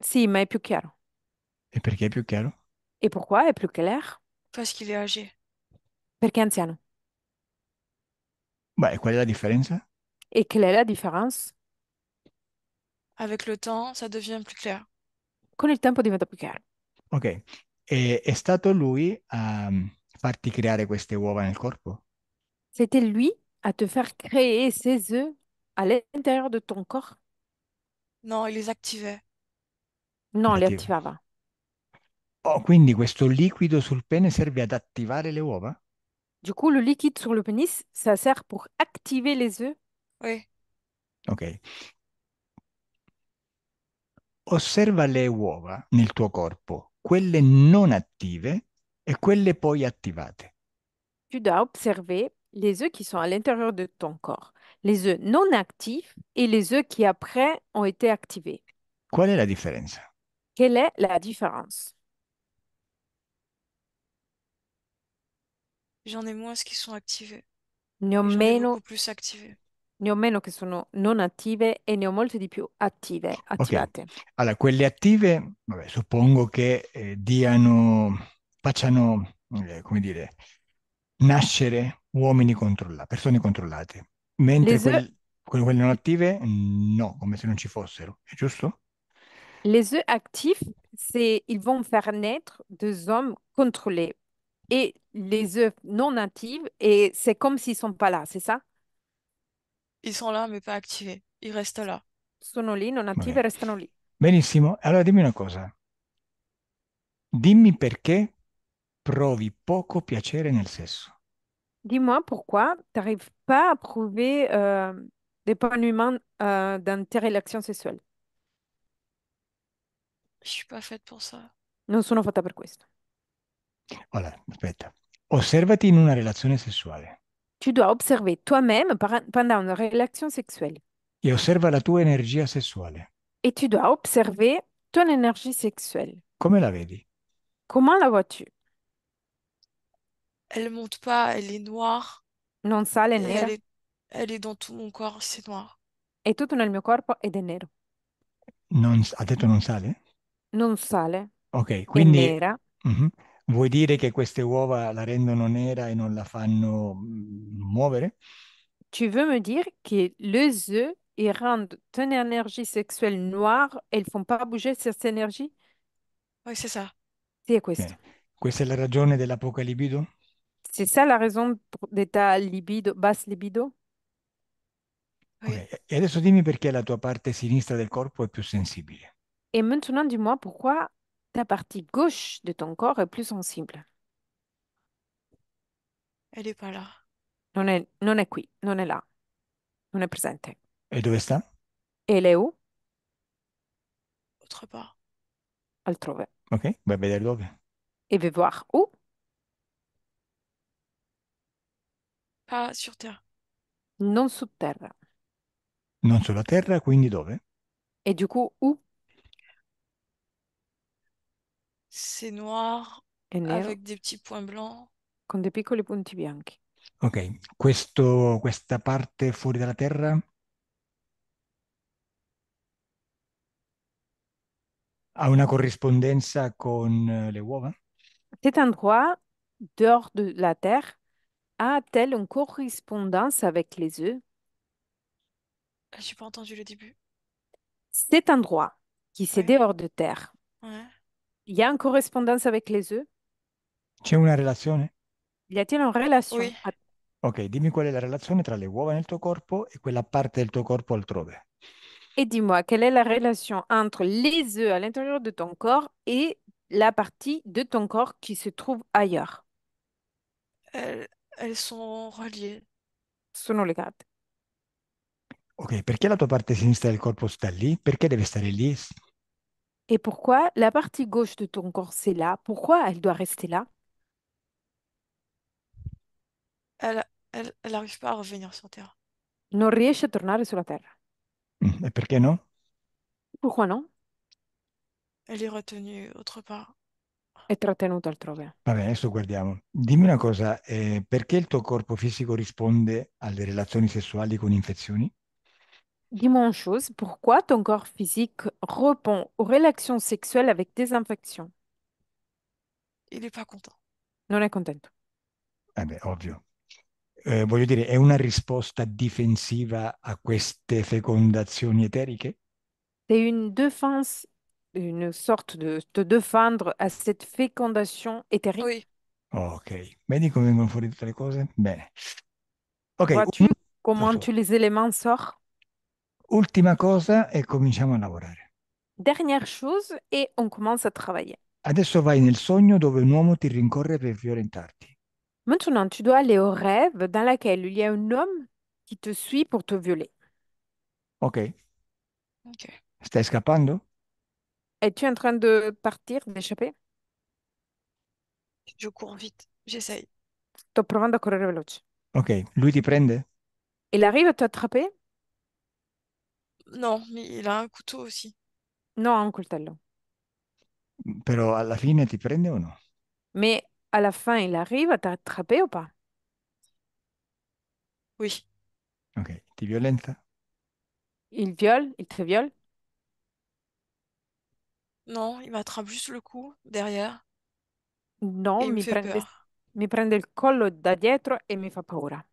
Si, mais plus clair. Et pourquoi perché è più chiaro? Et pourquoi est plus clair? Parce qu'il est âgé. Perché è anziano. Bah, e quelle est la différence? Et quelle est la différence? Avec le temps, ça devient plus clair. Con il tempo diventa più chiaro. Ok, e è stato lui a um, farti creare queste uova nel corps? C'était lui à te faire créer ces œufs à l'intérieur de ton corps? Non, il les activait. Non, il les activait. Oh, quindi questo liquido sul pene serve ad attivare le uova? Du coup, le liquide sur le pénis, ça sert pour activer les œufs. Oui. Ok. Osserva le uova nel tuo corpo, quelle non attive e quelle poi attivate. Tu dois observer les œufs qui sont à l'intérieur de ton corps, les œufs non actifs et les œufs qui après ont été activés. Qual è la differenza? Quelle est la différence? J'en ai moins qui sono active. Ne ho j'en meno, beaucoup plus active. ne ho meno che sono non attive e ne ho molte di più attive, Ok, attivate. allora quelle attive, vabbè, suppongo che eh, diano, facciano, eh, come dire, nascere uomini controllati, persone controllate, mentre Les œufs, quelle, quelle non attive, no, come se non ci fossero, è giusto? les œufs actifs, c'est ils vont faire naître des hommes contrôlés. et les œufs non natives, et c'est comme s'ils ne sont pas là, c'est ça? Ils sont là, mais pas activés. Ils restent là. Sono lì, non natifs, et restano lì. Benissimo, allora dimmi una cosa. Dimmi perché provi poco piacere nel sesso. Dis-moi pourquoi tu n'arrives pas à prouver euh, l'épanouissement euh, dans tes sexuelles. Je suis pas faite pour ça. Non sono fatta per questo. Voilà, aspetta. Osservati in una relazione sessuale. Tu dois observer toi-même pendant une relation sexuelle. E osserva la tua energia sessuale. E tu dois observer ton énergie sexuelle. Come la vedi? Comment la vois-tu? Elle monte pas, elle est noire. Non ça, elle est nera. Elle est, elle est dans tout mon corps, c'est noir. E tutto nel mio corpo ed è nero. Non, ha detto non sale? Non sale. Ok, quindi... È nera. Mm-hmm. Vuoi dire che queste uova la rendono nera e non la fanno mm, muovere? Tu veux me dire que les œufs, ils rendent ton énergie sexuelle noire et ils font pas bouger cette énergie? Oui, c'est ça. Sì, è questo. Bene. Questa è la ragione della poca libido? C'est ça la raison pour- de ta libido, basse libido? Oui. E adesso dimmi perché la tua parte sinistra del corpo è più sensibile. E maintenant, dis-moi pourquoi ta partie gauche de ton corps est plus sensible. Elle n'est pas là. Non è, non è qui, non è là, non présente. Et où est sta? Elle est où? Autre part. Altrove. Ok, va bene où Et va ben, voir où? Pas sur Terre. Non sur Terre. Non la Terre, quindi dove? Et du coup, où? C'est noir avec des petits points blancs. con dei piccoli punti bianchi. Ok, questo, questa parte fuori dalla Terra ha una corrispondenza con eh, Cet endroit dehors de la Terre a-t-elle une correspondance avec les œufs n'ai ah, pas entendu le début. Cet endroit qui c'est dehors de Terre Ouais. Il y a une correspondance avec les œufs? C'è una relazione? Y a une relation? Oui. Ok, dimmi qual è la relazione tra le uova nel tuo corpo e quella parte del tuo corpo altrove. Et dis-moi, quelle est la relazione entre les œufs all'interno l'intérieur de ton corps et la parte de ton corpo che se trouve ailleurs? Elles, elles sont reliées. Sono legate. Ok, perché la tua parte sinistra del corpo sta lì? Perché deve stare lì? Et pourquoi la partie gauche de ton corps, c'est là? Pourquoi elle doit rester là? Elle, elle, elle arrive pas à revenir sur Terre. Non riesce a tornare sulla Terra. Mm, Et pourquoi non Pourquoi non? Elle est retenue autre part. È trattenuto altrove. Bene, adesso guardiamo. Dimmi una cosa, pourquoi eh, perché il tuo corpo fisico risponde alle relazioni sessuali con infezioni? Dis-moi une chose, pourquoi ton corps physique répond aux relations sexuelles avec des infections? Il n'est pas content. Non è contento. Eh ah beh, ovvio. Eh, voglio dire, è una risposta difensiva a queste fecondazioni éthériques? C'est une défense, une sorte de te défendre à cette fécondation éthérique. Oui. Ok, vedi come vengono fuori tutte le cose? Bene. Ok, tu comment tu les éléments sortent? Ultima cosa e cominciamo a lavorare. Dernière chose e on commence a travailler. Adesso vai nel sogno dove un uomo ti rincorre per violentarti. Maintenant, tu dois aller au rêve dans lequel il y a un homme qui te suit pour te violer. Ok. Ok. Stai scappando? Es-tu en train de partir, d'échapper? Je cours vite, j'essaye. Sto provando a correre veloce. Ok, lui ti prende? Il arrive à t'attraper? Non, il a un couteau aussi. No, un coltello. Però alla fine ti prende o no? Mais à la fin, il arrive à t'attraper ou pas? Oui. Ok, ti violenza? Il viole? Il te viole? Non, il m'attrape juste le cou derrière. Non, il mi fait prende, peur. mi prende il collo da dietro e mi fa paura.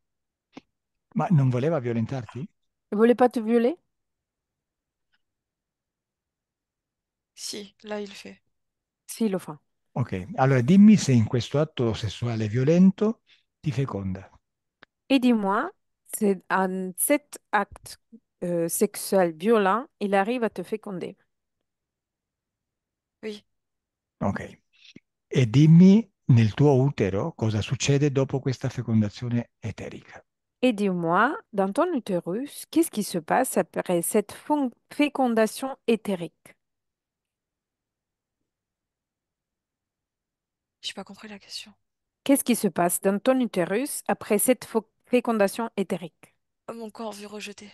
Ma non voleva violentarti? Voleva voulait pas te violer? Si, là il fait. il lo fa. Ok, allora dimmi se in questo atto sessuale violento ti feconda. Et dis-moi, c'est en cet acte euh, sexuel violent, il arrive à te féconder. Oui. Ok. E dimmi nel tuo utero cosa succede dopo questa fecondazione Et dis-moi, dans ton utérus, qu'est-ce qui se passe après cette fécondation éthérique? Je n'ai pas compris la question. Qu'est-ce qui se passe dans ton utérus après cette fécondation éthérique? Euh, mon corps veut rejeter.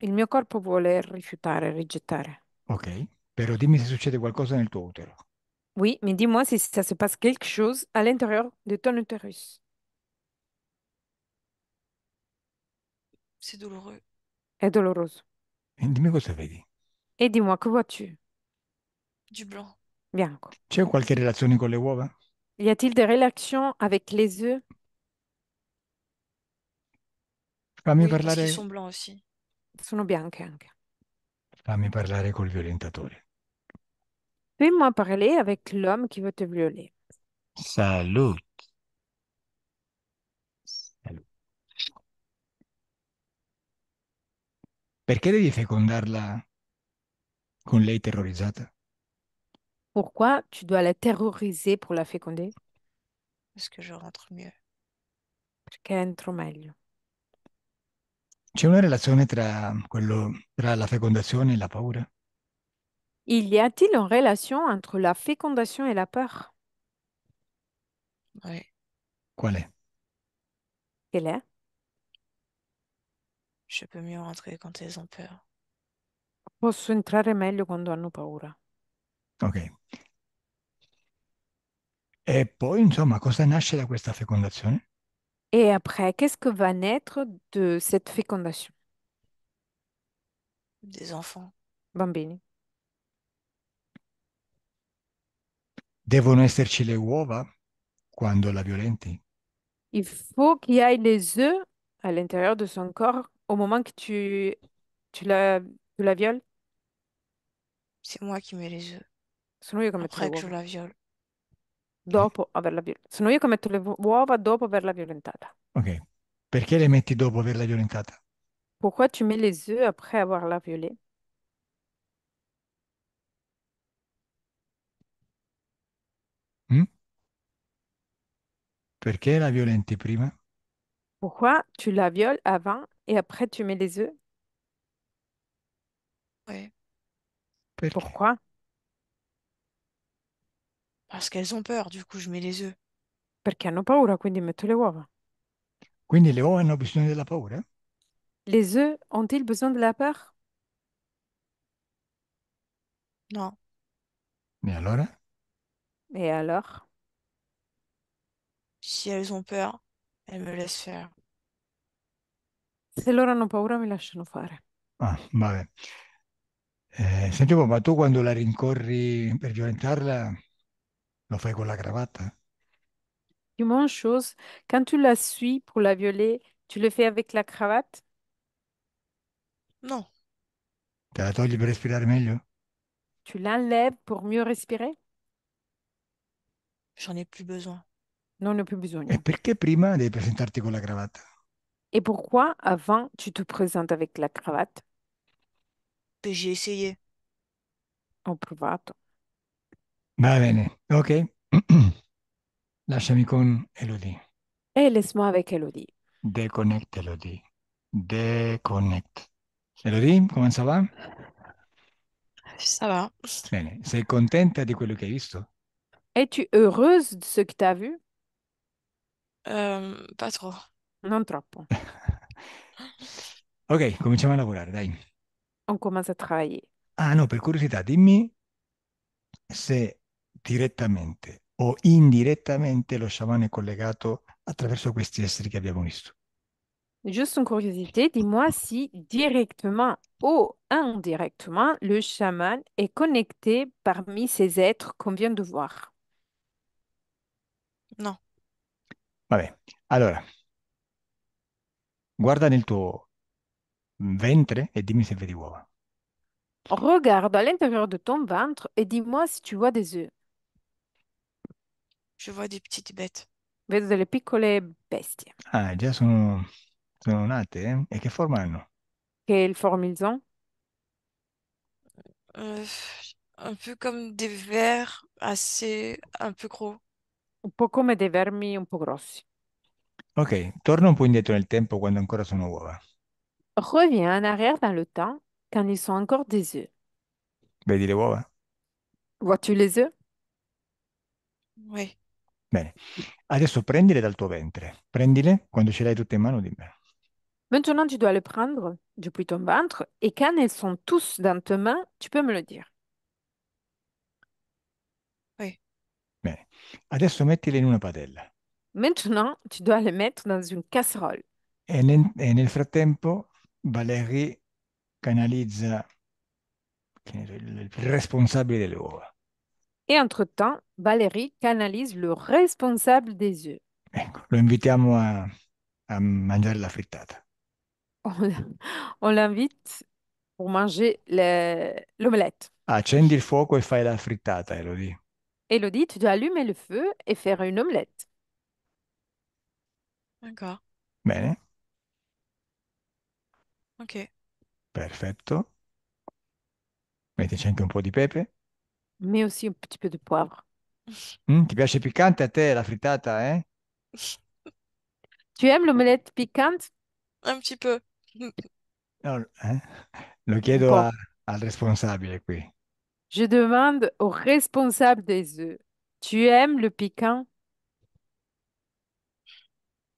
Il mio corpo vuole rifiutare, rigettare. Ok, però dimmi se succede qualcosa nel tuo utero. Oui, mais dis-moi si ça se passe quelque chose à l'intérieur de ton utérus. C'est douloureux. È douloureux. Dimmi cosa vedi. Et dis-moi, que vois-tu? Du blanc. bianco. C'è qualche relazione con le uova? Y a-t-il des relations avec les œufs? Fammi Oui, parlare, sont blancs aussi. Sono bianche anche. fammi parlare col violentatore. Fais-moi parler avec l'homme qui veut te violer. Salute. Salute. Perché devi fecondarla con lei terrorizzata? Pourquoi tu dois la terroriser pour la féconder? Parce que je rentre mieux. Perché entro meglio. C'è una relazione tra, quello, tra la fécondation et la peur Il y a-t-il une relation entre la fécondation et la peur? Oui. Quelle est Quelle est? Je peux mieux rentrer quand elles ont peur. Je peux Posso mieux quand quando ont peur. Et e après, qu'est-ce que va naître de cette fécondation? Des enfants. Bambini. Devono esserci le uova quando la violenti? Il faut qu'il y ait les œufs à l'intérieur de son corps au moment que tu, tu la, tu la violes. C'est moi qui mets les œufs. Sono io che metto Après que je uova. la viole. Dopo averla violentata. Sono io che metto le uova dopo averla violentata. Ok. Perché le metti dopo averla violentata? Pourquoi tu mets les œufs après averla la violée? Mm? Perché la violenti prima? Pourquoi tu la violes avant et après tu mets les œufs? Ouais. Perché? Pourquoi? Parce qu'elles ont peur, du coup je mets les œufs. Perché hanno paura, quindi metto le uova. Quindi le uova hanno bisogno della paura? Les œufs ont-ils besoin de la peur? No. E allora? E allora? Si elles ont peur, elles me laissent faire. Se loro hanno paura, mi lasciano fare. Ah, vabbè. Eh, senti ma tu quando la rincorri per violentarla, no fue la cravate Du moins, chose, quand tu la suis pour la violer, tu le fais avec la cravate? non Te la togli per respirare meglio? Tu l'enlèves pour mieux respirer? j'en ai plus besoin. Non, on plus besoin. et pourquoi prima devi presentarti con la cravate Et pourquoi avant tu te présentes avec la cravate? j'ai essayé. Ho oh, provato. Va bene, ok. Lasciami con Elodie. E Él es avec Elodie. Déconnect, Elodie. Déconnect. Elodie, come ça va? Ça va. Bene, sei contenta di quello che hai visto? Es-tu heureuse de ce que tu as vu? Ehm, pas trop. Non troppo. Ok, cominciamo a lavorare, dai. On commence à travailler. Ah no, per curiosità, dimmi se direttamente o indirettamente lo è collegato attraverso questi esseri che abbiamo visto. Juste une curiosité, dis-moi si directement ou indirectement le chaman est connecté parmi ces êtres qu'on vient de voir. Non. Vabbè, allora, guarda nel tuo ventre e dimmi se vedi uova. Regarde à l'intérieur de ton ventre et dis-moi si tu vois des œufs. Je vois des petites bêtes. Vedo delle piccole bestie. Ah, déjà sono, sont nate, eh? E che forma hanno? Quelle forme ils ont? Euh, un peu comme des vers assez, un peu gros. Un po' come dei vermi un po' grossi. Ok, torna un peu indietro nel tempo quando ancora sono uova. Reviens en arrière dans le temps quand ils sont encore des œufs. Vedi le uova? Vois-tu les œufs? Oui. Bene, adesso prendile dal tuo ventre, prendile quando ce l'hai tutte in mano dimmi. Maintenant, tu dois le prendre depuis ton ventre et quand elles sont tous dans tes mains, tu peux me le dire. Oui. Bene, adesso mettile in una padella Maintenant, tu dois le mettre dans une casserole. e nel, e nel frattempo Valérie canalizza il responsabile delle uova. Et entre-temps, Valérie canalise le responsable des œufs. invitiamo la frittata. On, l'invite pour manger l'omelette. Ah, accendi le fuoco et fais la frittata, Elodie. Elodie, tu dois allumer le feu et faire une omelette. D'accord. Bene, Ok. perfetto. mettez anche un po' de pepe mais aussi un petit peu de poivre. Tu ti piace à te la frittata, hein? Tu aimes l'omelette piquante? Un petit peu. Non, hum. hein? Le chiedo Bon, al responsable qui. je demande au responsable des œufs. Tu aimes le piquant?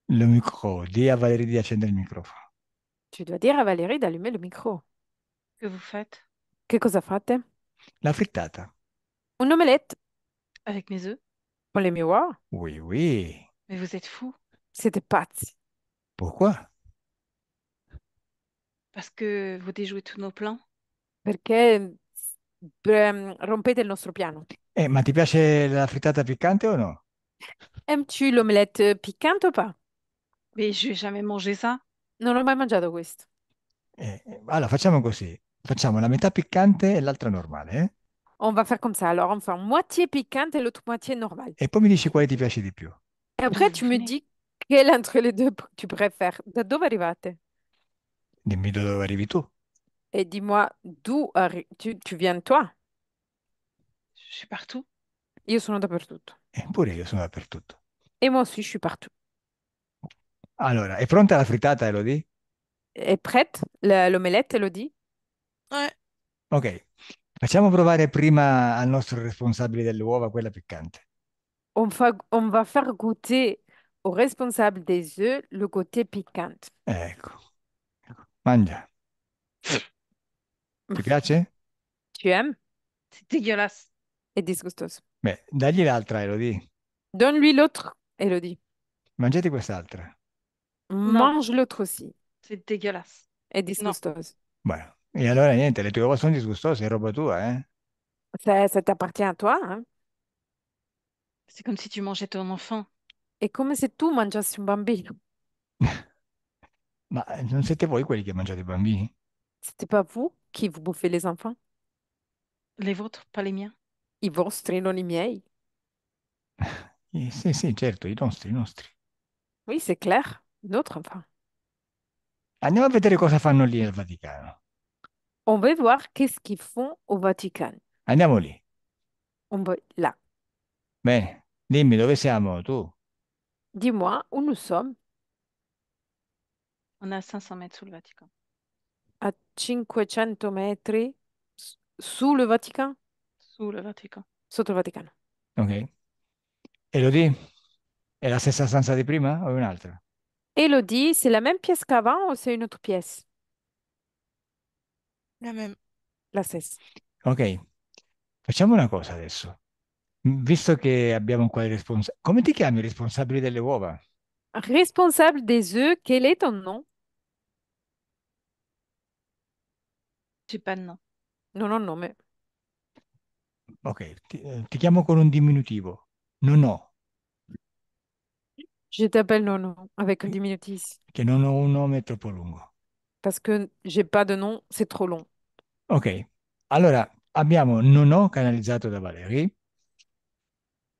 Le micro, Dis à Valérie di le micro. Tu dois dire à Valérie d'allumer le micro. Que vous faites? Que cosa fate? La frittata. Une omelette Avec mes œufs. pour les miroirs. Oui, oui. Mais vous êtes fou. C'était êtes Pourquoi? Parce que vous déjouez tous nos plans. Perché que ehm, rompete il nostro piano. Eh, ma ti piace la frittata piccante ou non Aimes-tu l'omelette piquante ou pas? Mais je n'ai jamais mangé ça. Non l'ho mai mangiato questo. Eh, eh, allora, facciamo così. Facciamo la metà piccante et l'autre normale, eh? On va faire comme ça. Alors, on fait moitié piquante et l'autre moitié normale. Et puis, me me quoi quoi tu piace le plus. Et après, tu me dis quelle entre les deux tu préfères. Da dove arrivate? Dimmi da dove arrivi tu. Et dis-moi d'où tu, tu viens toi? Je suis partout. Io sono dappertutto. Eppure io sono dappertutto. Et moi aussi, je suis partout. Allora, è pronta la frittata, Elodie? Est prête l'omelette, Elodie? Ouais. Ok. Facciamo provare prima al nostro responsabile delle uova quella piccante. On va, on va far goûter au responsable des œufs le côté piquant. Ecco. Mangia. Ti piace? Tu aimes? C'était dégueulasse. È disgustoso. Beh, dagli l'altra, Elodie. Donne-lui l'autre, Elodie. Mangiate quest'altra. Mange l'autre aussi. C'est dégueulasse. È disgustoso. Bueno, e allora niente, le tue robe sono disgustose, è roba tua, eh? Ça, cioè, ça t'appartient à toi, hein? Eh. C'est comme si tu mangeais ton enfant. È come se tu mangiassi un bambino. Ma eh, non siete voi quelli che mangiate i bambini? C'était pas vous qui vous bouffez les enfants? Les vôtres, pas les miens. I vostri, non i miei. Eh, sì, sì, certo, i nostri, i nostri. Oui, c'est clair. Notre enfant. Andiamo a vedere cosa fanno lì al Vaticano. On veut voir qu'est-ce qu'ils font au Vatican. Andiamo lì. On va là. Bene, dimmi dove siamo tu. Dis-moi où nous sommes On a 500 mètres sous le Vatican. à 500 mètres sous le Vatican, Sous le Vatican. Sous le Vatican. Ok. E Elodie, est la c'est la même pièce qu'avant ou c'est une autre pièce? Ehm, La stessa. Ok, facciamo una cosa adesso. Visto che abbiamo qua il responsabile, come ti chiami il responsabile delle uova? Responsabile des œufs, quel est ton nom? Cipenno. Non ho nome. Ok, ti, ti chiamo con un diminutivo. Non ho, Je t'appelle Nono avec un diminutif. che non ho un nome troppo lungo. Parce que j'ai pas de nom, c'est trop long. Ok, Alors, allora abbiamo Nono canalisé par Valérie.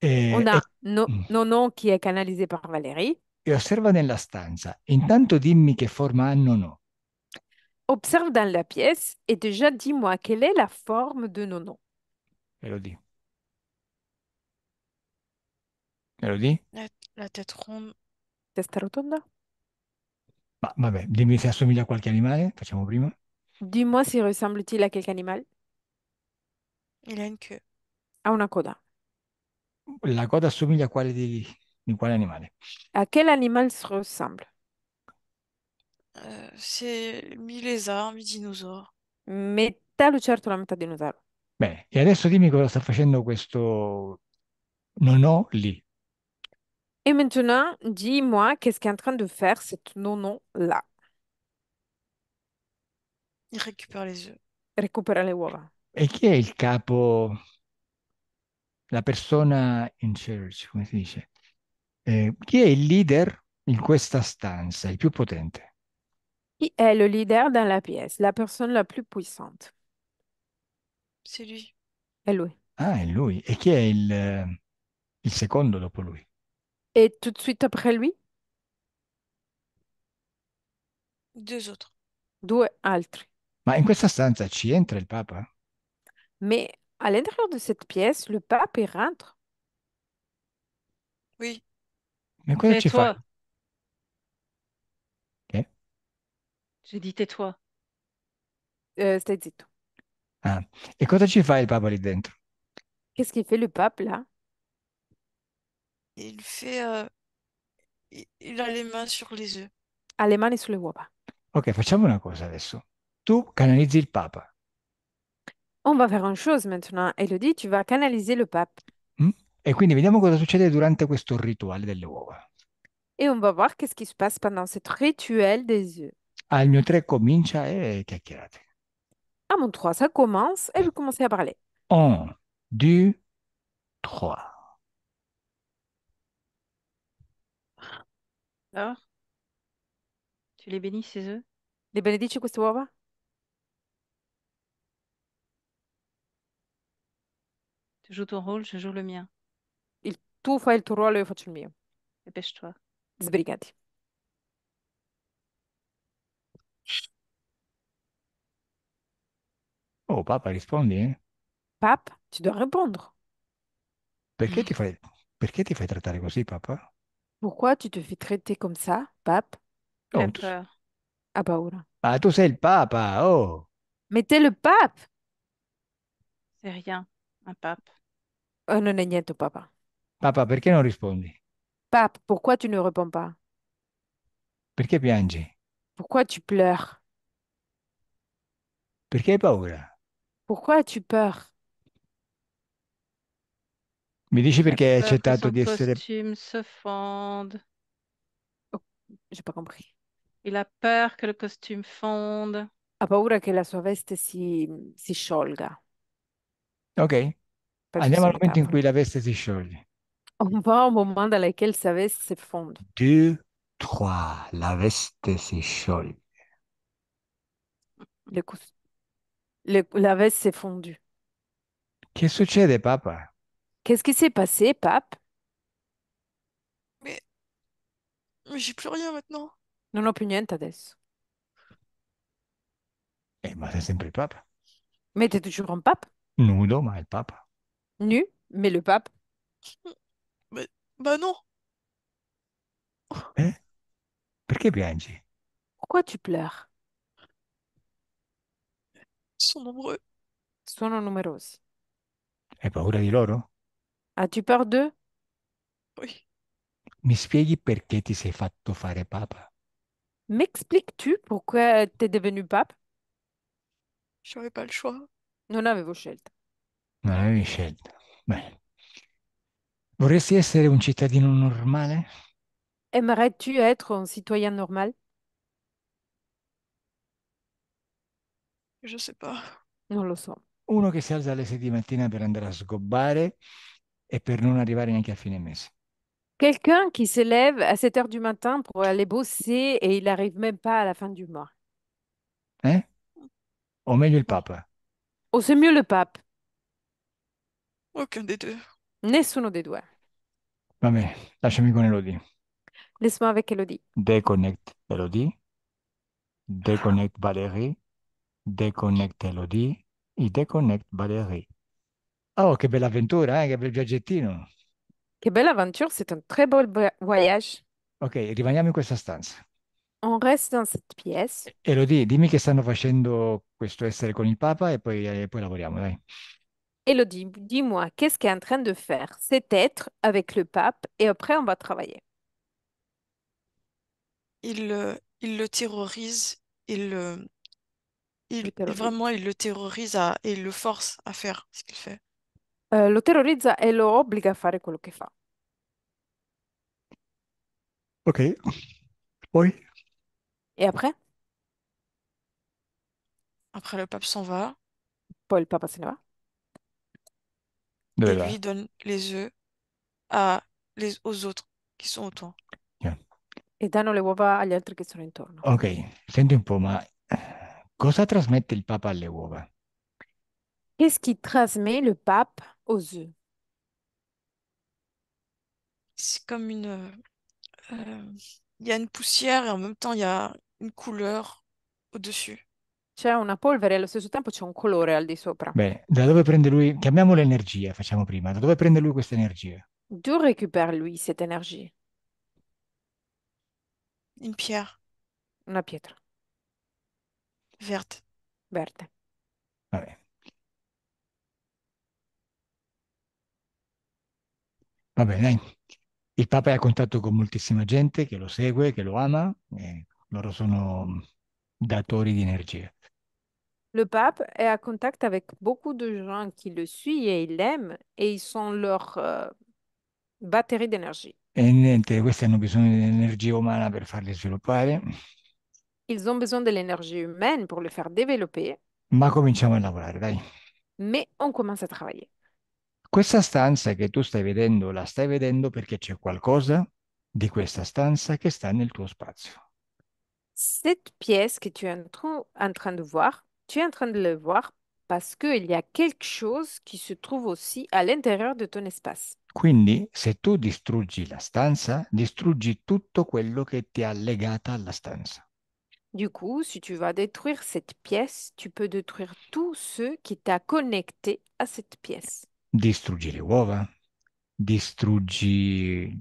E, On a non e- no, mm. Nono qui est canalisé par Valérie. Et osserva nella stanza. Intanto dimmi che forma ha Nono. Observe dans la pièce et déjà dis-moi quelle est la forme de Nono. Elodie. Elodie? La, la tête ronde. Testa rotonda? vabbè, dimmi se assomiglia a qualche animale, facciamo prima. Dimmi se si ressemble-t-il à quelque animal? Il a une queue. Ha una coda. La coda assomiglia a quale di, di quale animale? À quel animal se ressemble? Euh, mi-lézard, mi-dinosaure. Metà certo la metà dinosauro. Bene, e adesso dimmi cosa sta facendo questo non ho lì. Et maintenant, dis-moi, qu'est-ce est en train de faire cette non là Il récupère les œufs. Récupère le uova. Et qui est le capo, la personne in charge, come si dice? Qui est le leader in questa stanza, le plus potente? Qui est le leader dans la pièce, la personne la plus puissante? C'est lui. C'est lui. Ah, c'est lui. Et qui est le il secondo dopo lui? Et tout de suite après lui, Deux autres. Deux autres. Mais en cette stanza ci entre le pape? Mais à l'intérieur de cette pièce, le pape rentre. Oui. Mais quoi tu fais? tais Je dis tais-toi. Euh, stai zitto. Ah, E cosa ci fa il Papa lì dentro? Qu'est-ce qu'il fait le pape là? il fait. Euh, il a les mains sur les œufs. Ha le mani sulle uova. Ok, facciamo una cosa adesso. Tu canalises le pape. On va faire une chose maintenant. Elodie, tu vas canaliser le pape mm? E quindi vediamo cosa succede durante questo rituel des uova. et on va voir qu'est-ce qui se passe pendant ce rituel des œufs. Al ah, mio commence comincia e chiacchierate. À ah, mon 3, ça commence et vous commencer à parler. Un, deux, trois. tu les bénis, ces œufs? Les benedici queste uova? Tu joues ton rôle, je joue le mien. Il- tu fait il tuo ruolo, io le mien. Dépêche-toi. Sbrigati. Oh Papa, rispondi, eh? Hein. Papa, tu dois répondre. Pourquoi tu fais perché ti fai trattare così, Papa? Pourquoi tu te fais traiter comme ça, pape? Oh. peur. Ah, paura. Ah, tu sais le pape, hein, oh. Mais t'es le pape! C'est rien, un pape. Oh, non rien, ton papa. Papa, perché non pas Pape, pourquoi tu ne réponds pas? Perché piangi? Pourquoi tu pleures? Perché hai paura? Pourquoi tu peur? Mi dici perché hai accettato di essere... costume se fende. Oh, j'ai pas compris. Il a peur che il costume fonde. Ha paura che la sua veste si, si sciolga Ok, per andiamo al momento in cui la veste si scioglie. On va au moment dans lequel sa veste se fonde. Deux, trois, la veste si scioglie. Le cos- le- la veste si è fondue. Che succede, papà? Qu'est-ce qui s'est passé, Pape? Mais, mais j'ai plus rien maintenant. Non ho plus niente adesso. Eh, mais c'est sempre il Papa. Mais t'es toujours un pape? Nudo, mais le pape. Papa. Nu, mais le pape. Mais- bah non. Eh? Perché piangi? Pourquoi tu pleures? Ils sont nombreux. Sono numerosi. Hai paura di loro? As-tu peur d'eux? Poi, Mi spieghi perché ti sei fatto fare papa? M'expliques-tu pourquoi t'es devenu pape? J'aurais pas le choix. Non avevo scelta. Non avevi scelta. Bene. Vorresti essere un cittadino normale? Aimerais-tu être un citoyen normal? Je sais pas. Non lo so. Uno che si alza alle 6 di mattina per andare a sgobbare et pour non à la fin mois. Quelqu'un qui se lève à 7 heures du matin pour aller bosser et il n'arrive même pas à la fin du mois. Hein? Au mieux le pape. Ou c'est mieux le pape. Aucun des deux. Nessuno deux. mais, laisse-moi avec Elodie. Laisse-moi avec Elodie. Déconnecte Elodie. Déconnecte Valérie. Déconnecte Elodie. Et déconnecte Valérie. Oh, quelle belle aventure, eh, hein Quel bel viaggettino. Quelle belle aventure, c'est un très beau voyage. Ok, rimaniamo in questa stanza. On reste dans cette pièce. Elodie, dimmi che stanno facendo questo essere con il Papa e poi, e poi lavoriamo, dai. Elodie, dis-moi, qu'est-ce qu'il est en train de faire cet être avec le pape et après on va travailler. Il, euh, il le terrorise, il, euh, il vraiment il le terrorise et il le force à faire ce qu'il fait. Eh, lo terrorizza e lo obbliga a fare quello che fa. Ok, Poi? Et après, Après, le pape s'en va Paul le papa se va. et lui donne les œufs à, les, aux autres qui sont autour. Et e danno le uova agli altri qui sont autour. Ok, senti un po', ma eh, cosa trasmette il Papa aux uova? Qu'est-ce qui transmet le pape aux œufs C'est comme une. Euh, euh, il y a une poussière et en même temps il y a une couleur au-dessus. C'est una polvere e allo stesso tempo c'è un colore al di sopra. Beh, da dove prende lui? Chiamiamola energia, facciamo prima. Da dove prende lui questa energia? D'où récupère lui cette énergie? Une pierre une pietra verte. verte. va bene. Il Papa è a contatto con moltissima gente che lo segue, che lo ama, e loro sono datori di energia. Le Papa è a contatto avec beaucoup de gens qui le suivent e ils l'aiment et ils sont leur euh, batterie d'énergie. E niente, questi hanno bisogno di energia umana per farli sviluppare, Ils ont besoin de l'énergie humaine pour le faire développer, ma cominciamo a lavorare, dai. mais on commence à travailler. questa stanza che tu stai vedendo, la stai vedendo perché c'è qualcosa di questa stanza che sta nel tuo spazio. Cette pièce que tu es en train, de voir, tu es en train de le voir parce qu'il y a quelque chose qui se trouve aussi à l'intérieur de ton espace. Quindi, se tu distruggi la stanza, distruggi tutto quello che ti ha à alla stanza. Du coup, si tu vas détruire cette pièce, tu peux détruire tout ce qui t'a connecté à cette pièce. distruggi le uova, distruggi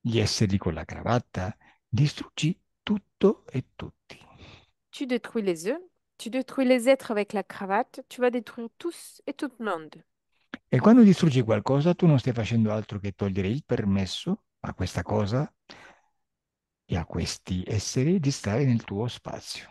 gli esseri con la cravatta, distruggi tutto e tutti. Tu détruis les œufs, tu détruis les êtres avec la cravate, tu vas détruire tous et tout le monde. E quando distruggi qualcosa, tu non stai facendo altro che togliere il permesso a questa cosa e a questi esseri di stare nel tuo spazio.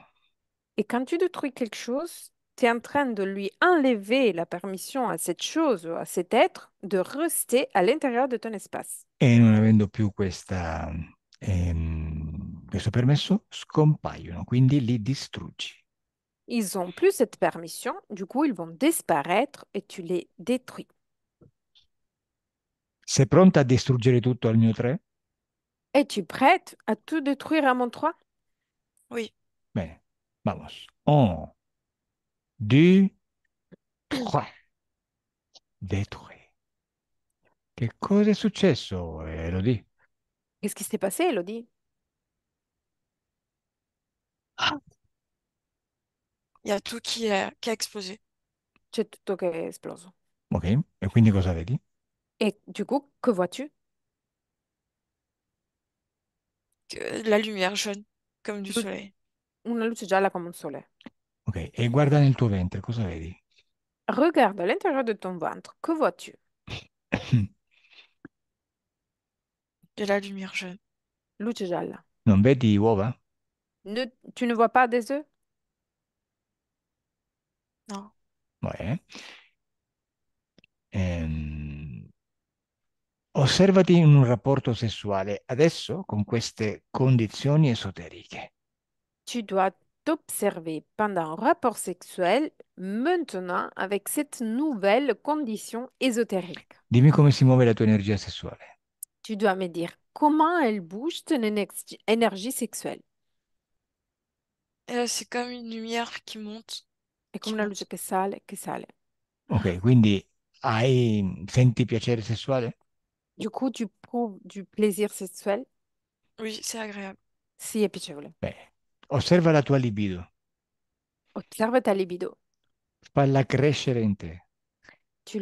E quando tu détruis quelque chose, tu es en train de lui enlever la permission à cette chose, à cet être, de rester à l'intérieur de ton espace. E non avendo più questa, ehm, questo permesso, scompaiono, quindi li distruggi. Ils ont plus cette permission, du coup ils vont disparaître et tu les détruis. Sei pronta a distruggere tutto al mio 3? Es-tu prête à tout détruire à mon 3 Oui. Bene, vamos. 1, du détruit. Que cosa è successo, Elodie? Qu'est-ce qui s'est passé, Elodie? Il y a tout qui, a explosé. C'est tout qui a qui Ok, et quindi cosa vedi? Et du coup, que vois-tu? La lumière jaune, comme du soleil. Une luce jaune comme un soleil. Ok, e guarda nel tuo ventre, cosa vedi? Regarde à l'intérieur de ton ventre. che vois-tu? De la lumière jaune. Luce gialla. Non vedi uova? Ne- tu ne vois pas des œufs? Non. Beh. Ehm, osservati in un rapporto sessuale adesso con queste condizioni esoteriche. Tu dois t'observer pendant un rapport sexuel, maintenant avec cette nouvelle condition ésotérique. Dis-moi comment la tua Tu dois me dire comment elle bouge ton énergie sexuelle. Euh, c'est comme une lumière qui monte. Et comme la luce che sale, che sale. Ok, quindi hai, senti piacere sexuel. Du coup, tu prouves du plaisir sexuel? Oui, c'est agréable. C'est è Observe la tua libido. Observe ta libido. Falla crescere in te. Tu,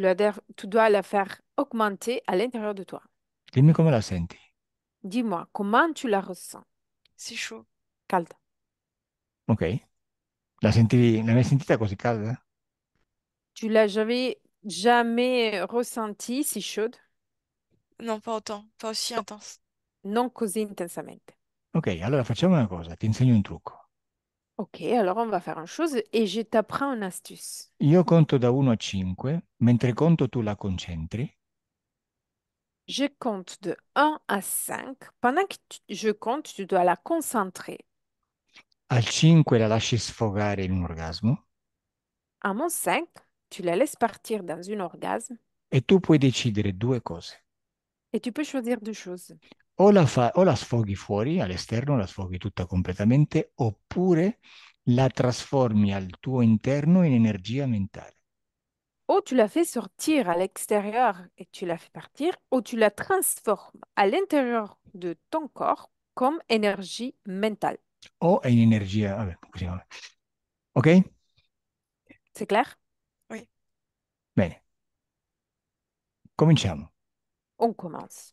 tu dois la faire augmenter à l'intérieur de toi. Dimmi come la senti. Dis-moi, comment tu la ressens? C'est chaud. Calda. Ok. La senti non mai sentita così calda? Tu l'as jamais, jamais ressentie si chaude? Non, pas autant. Pas aussi intense. Non così intensamente. Ok, allora facciamo una cosa, ti insegno un trucco. Ok, allora on va faire une chose et je t'apprends une astuce. Io conto da 1 a 5, mentre conto tu la concentri. Je compte de 1 à 5. Pendant que tu- je compte, tu dois la concentrer. Al 5 la lasci sfogare in un orgasmo À mon 5, tu la laisses partir dans un orgasme Et tu peux décider deux choses. et tu peux choisir deux choses. o la, fa, o la sfoghi fuori all'esterno, la sfoghi tutta completamente, oppure la trasformi al tuo interno in energia mentale. O tu la fais sortire à e tu la fais partir, o tu la transformes all'interno l'intérieur de ton corps comme énergie mentale. O in energia, vabbè, così, vabbè. Ok? C'è chiaro? Oui. Bene. Cominciamo. On commence.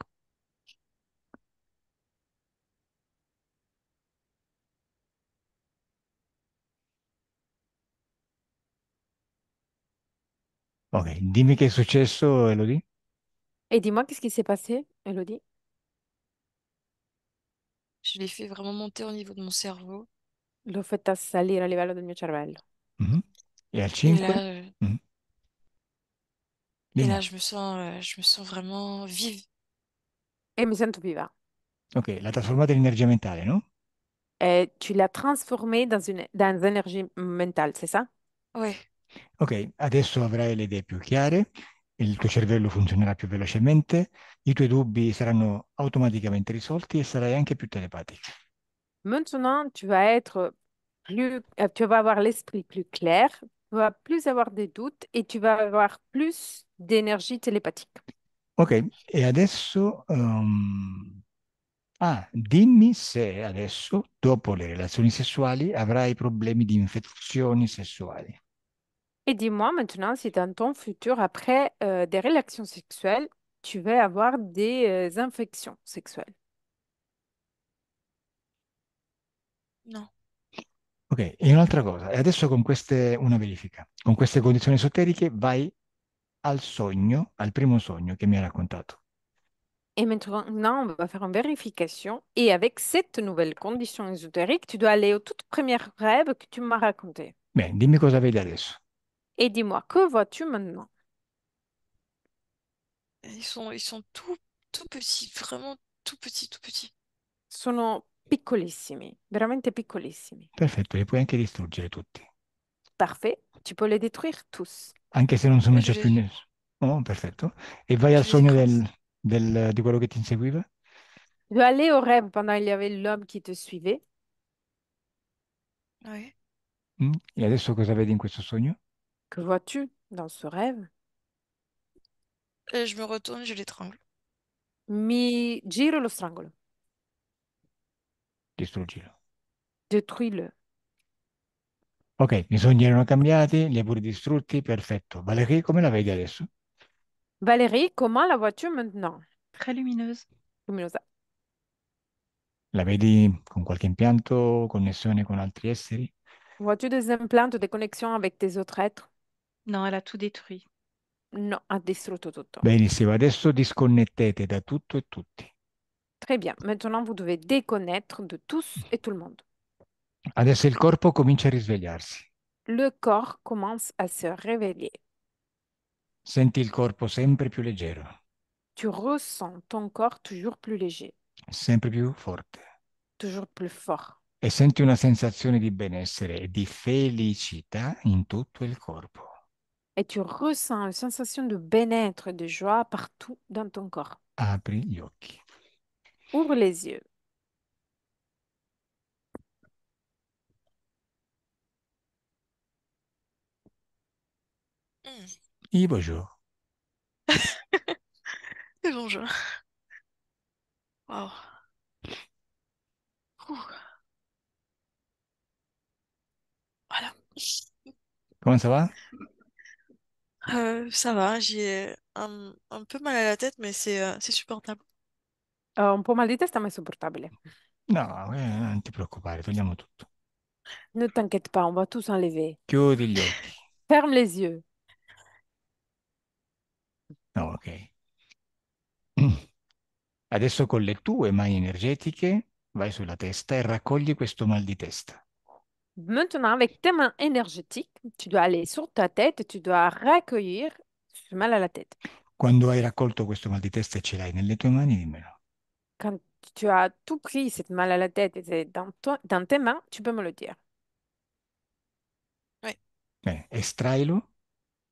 Ok, ce qui è passé, Elodie. Et dis-moi, qu'est-ce qui s'est passé, Elodie? Je l'ai fait vraiment monter au niveau de mon cerveau. L'ho l'ai fait a au niveau de mon cerveau. Mhm. E al 5? Mhm. Euh, et là je me sens, euh, je me sens vraiment vive. Et me sento viva. Ok, la trasformata in energia mentale, non tu e l'as transformée dans une dans énergie mentale, c'est ça? Oui. Ok, adesso avrai le idee più chiare, il tuo cervello funzionerà più velocemente, i tuoi dubbi saranno automaticamente risolti e sarai anche più telepatico. Maintenant, tu vas être plus, euh, tu vas avoir l'esprit plus clair, tu vas plus avoir des doutes et tu vas avoir plus d'énergie télépathique. Ok, e adesso... Um... Ah, dimmi se adesso, dopo le relazioni sessuali, avrai problemi di infezioni sessuali. Et dis-moi maintenant si dans ton futur, après euh, des relations sexuelles, tu vas avoir des euh, infections sexuelles. Non. Ok, e un'altra cosa, Et adesso con queste, una verifica, con queste condizioni esoteriche vai al sogno, al primo sogno che mi hai raccontato. Et maintenant, on va faire une vérification. Et avec cette nouvelle condition ésotérique, tu dois aller au tout premier rêve que tu m'as raconté. Bene, dimmi cosa vedi adesso. Et dis-moi, que vois-tu maintenant? Ils sont, ils sont tout, tout petits, vraiment tout petits, tout petits. Sono piccolissimi, veramente piccolissimi. Perfetto, li puoi anche distruggere tutti, Parfait, tu peux les détruire tous. anche se non sono già più nessuno. Oh, perfetto. E vai al sogno del- del- di quello che ti inseguiva? Tu aller au rêve pendant il y avait l'homme qui te suivait. Ah oui. Mm, Et adesso cosa vedi in questo sogno? Que vois-tu dans ce rêve? Et euh, je me retourne, je l'étrangle. Mi giro lo strangolo. Détruis-le. Ok, i sogni erano cambiati, li hai pure distrutti, perfetto. Valérie, come la vedi adesso? Valérie, comment la vois-tu maintenant? Très lumineuse. lumineuse. La vedi con qualche impianto, connessione con altri esseri? Vois-tu des implants, des connexions avec tes autres êtres? No, elle a tout détruit. No, ha distrutto tutto. Benissimo, adesso disconnettete da tutto e tutti. Très bien. Maintenant, vous devez déconnecter de tous et tout le monde. Adesso il corpo comincia a risvegliarsi. Le corps commence à se réveiller. Senti il corpo sempre più leggero, Tu ressens ton corps toujours plus léger, sempre più forte. toujours plus fort. E senti una sensazione di benessere e di felicità in tutto il corpo. et tu ressens une sensation de bien-être de joie partout dans ton corps. Apri gli Ouvre les yeux. Mm. Et bonjour. et bonjour. Wow. Voilà. Comment ça va? Euh, ça va, j'ai un, un peu mal à la tête, mais c'est euh, c'est supportable. Ho euh, un po' mal di testa, ma è sopportabile. No, eh, non ti preoccupare, togliamo tutto. Ne t'inquiète pas, on va tous enlever. Chiudi gli occhi. Ferme les yeux. No, ok. Mm. Adesso con le tue mani energetiche vai sulla testa e raccogli questo mal di testa. maintenant avec tes mains énergétiques, tu dois aller sur ta tête, tu dois recueillir ce mal à la tête. Quando hai raccolto questo mal di testa e ce l'hai nelle tue mani, dimmelo. Quand tu as tout pris, cette mal à la tête, et c'est dans, ton- dans tes mains, tu peux me le dire. Oui. Bene, le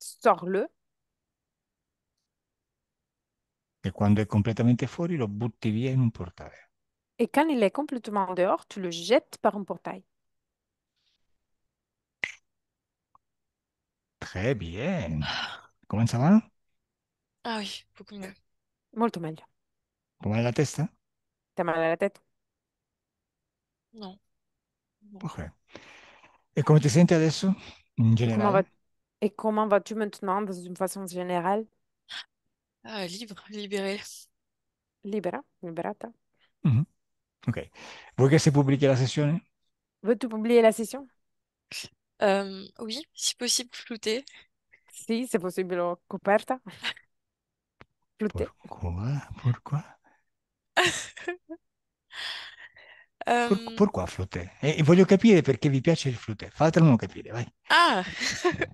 Sors-le e quando è completamente fuori lo butti via in un portale. et quand il est complètement dehors, tu le jettes par un portail. Très bien. Ah. Comment ça va? Ah oui, beaucoup mieux. Molto meglio. à la Tu hein? as mal à la tête Non. Ok. Et comment te sens adesso in Et comment va- et comment vas-tu maintenant d'une façon générale? Ah, libre, libéré. Libera, liberata. Mm-hmm. Ok. voulez vous publier la session? Veux-tu publier la session? Euh, oui, si possible, flouté. Si, c'est possible, coperta. Flouté. Pourquoi Pourquoi um... Pourquoi eh, eh, veux comprendre pourquoi vous aimez le flotter. Faites-le-moi comprendre, Ah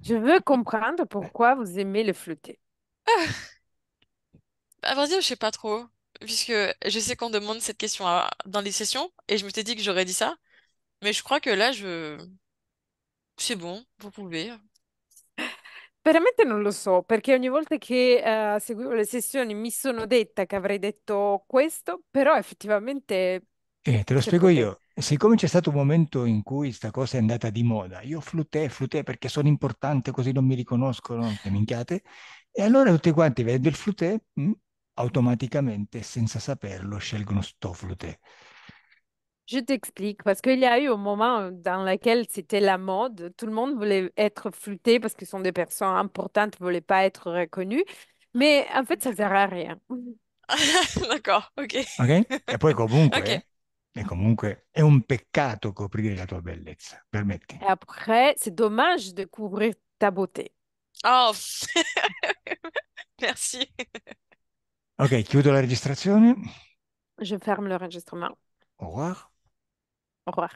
Je veux comprendre pourquoi vous aimez le flouter. Bah, à vrai dire, je sais pas trop, puisque je sais qu'on demande cette question dans les sessions, et je me suis dit que j'aurais dit ça, mais je crois que là, je C'è bon, vous pulire? Veramente non lo so, perché ogni volta che eh, seguivo le sessioni mi sono detta che avrei detto questo, però effettivamente... Eh, te lo cioè, spiego pote- io. Siccome c'è stato un momento in cui questa cosa è andata di moda, io flutè, flutè perché sono importante così non mi riconoscono, che minchiate, e allora tutti quanti vedendo il flutè, mh, mm, automaticamente, senza saperlo, scelgono sto flutè. Je t'explique, parce qu'il y a eu un moment euh, dans lequel c'était la mode, tout le monde voulait être flûté parce qu'ils sont des personnes importantes, ne voulaient pas être reconnues, mais en fait, ça ne sert à rien. D'accord, ok. Ok? puis, puis, e comunque, okay. un peccato coprire la tua bellezza, permetti. Et après, c'est dommage de couvrir ta beauté. Oh, merci. Ok, chiudo la Je ferme le enregistrement. Au revoir. Au revoir.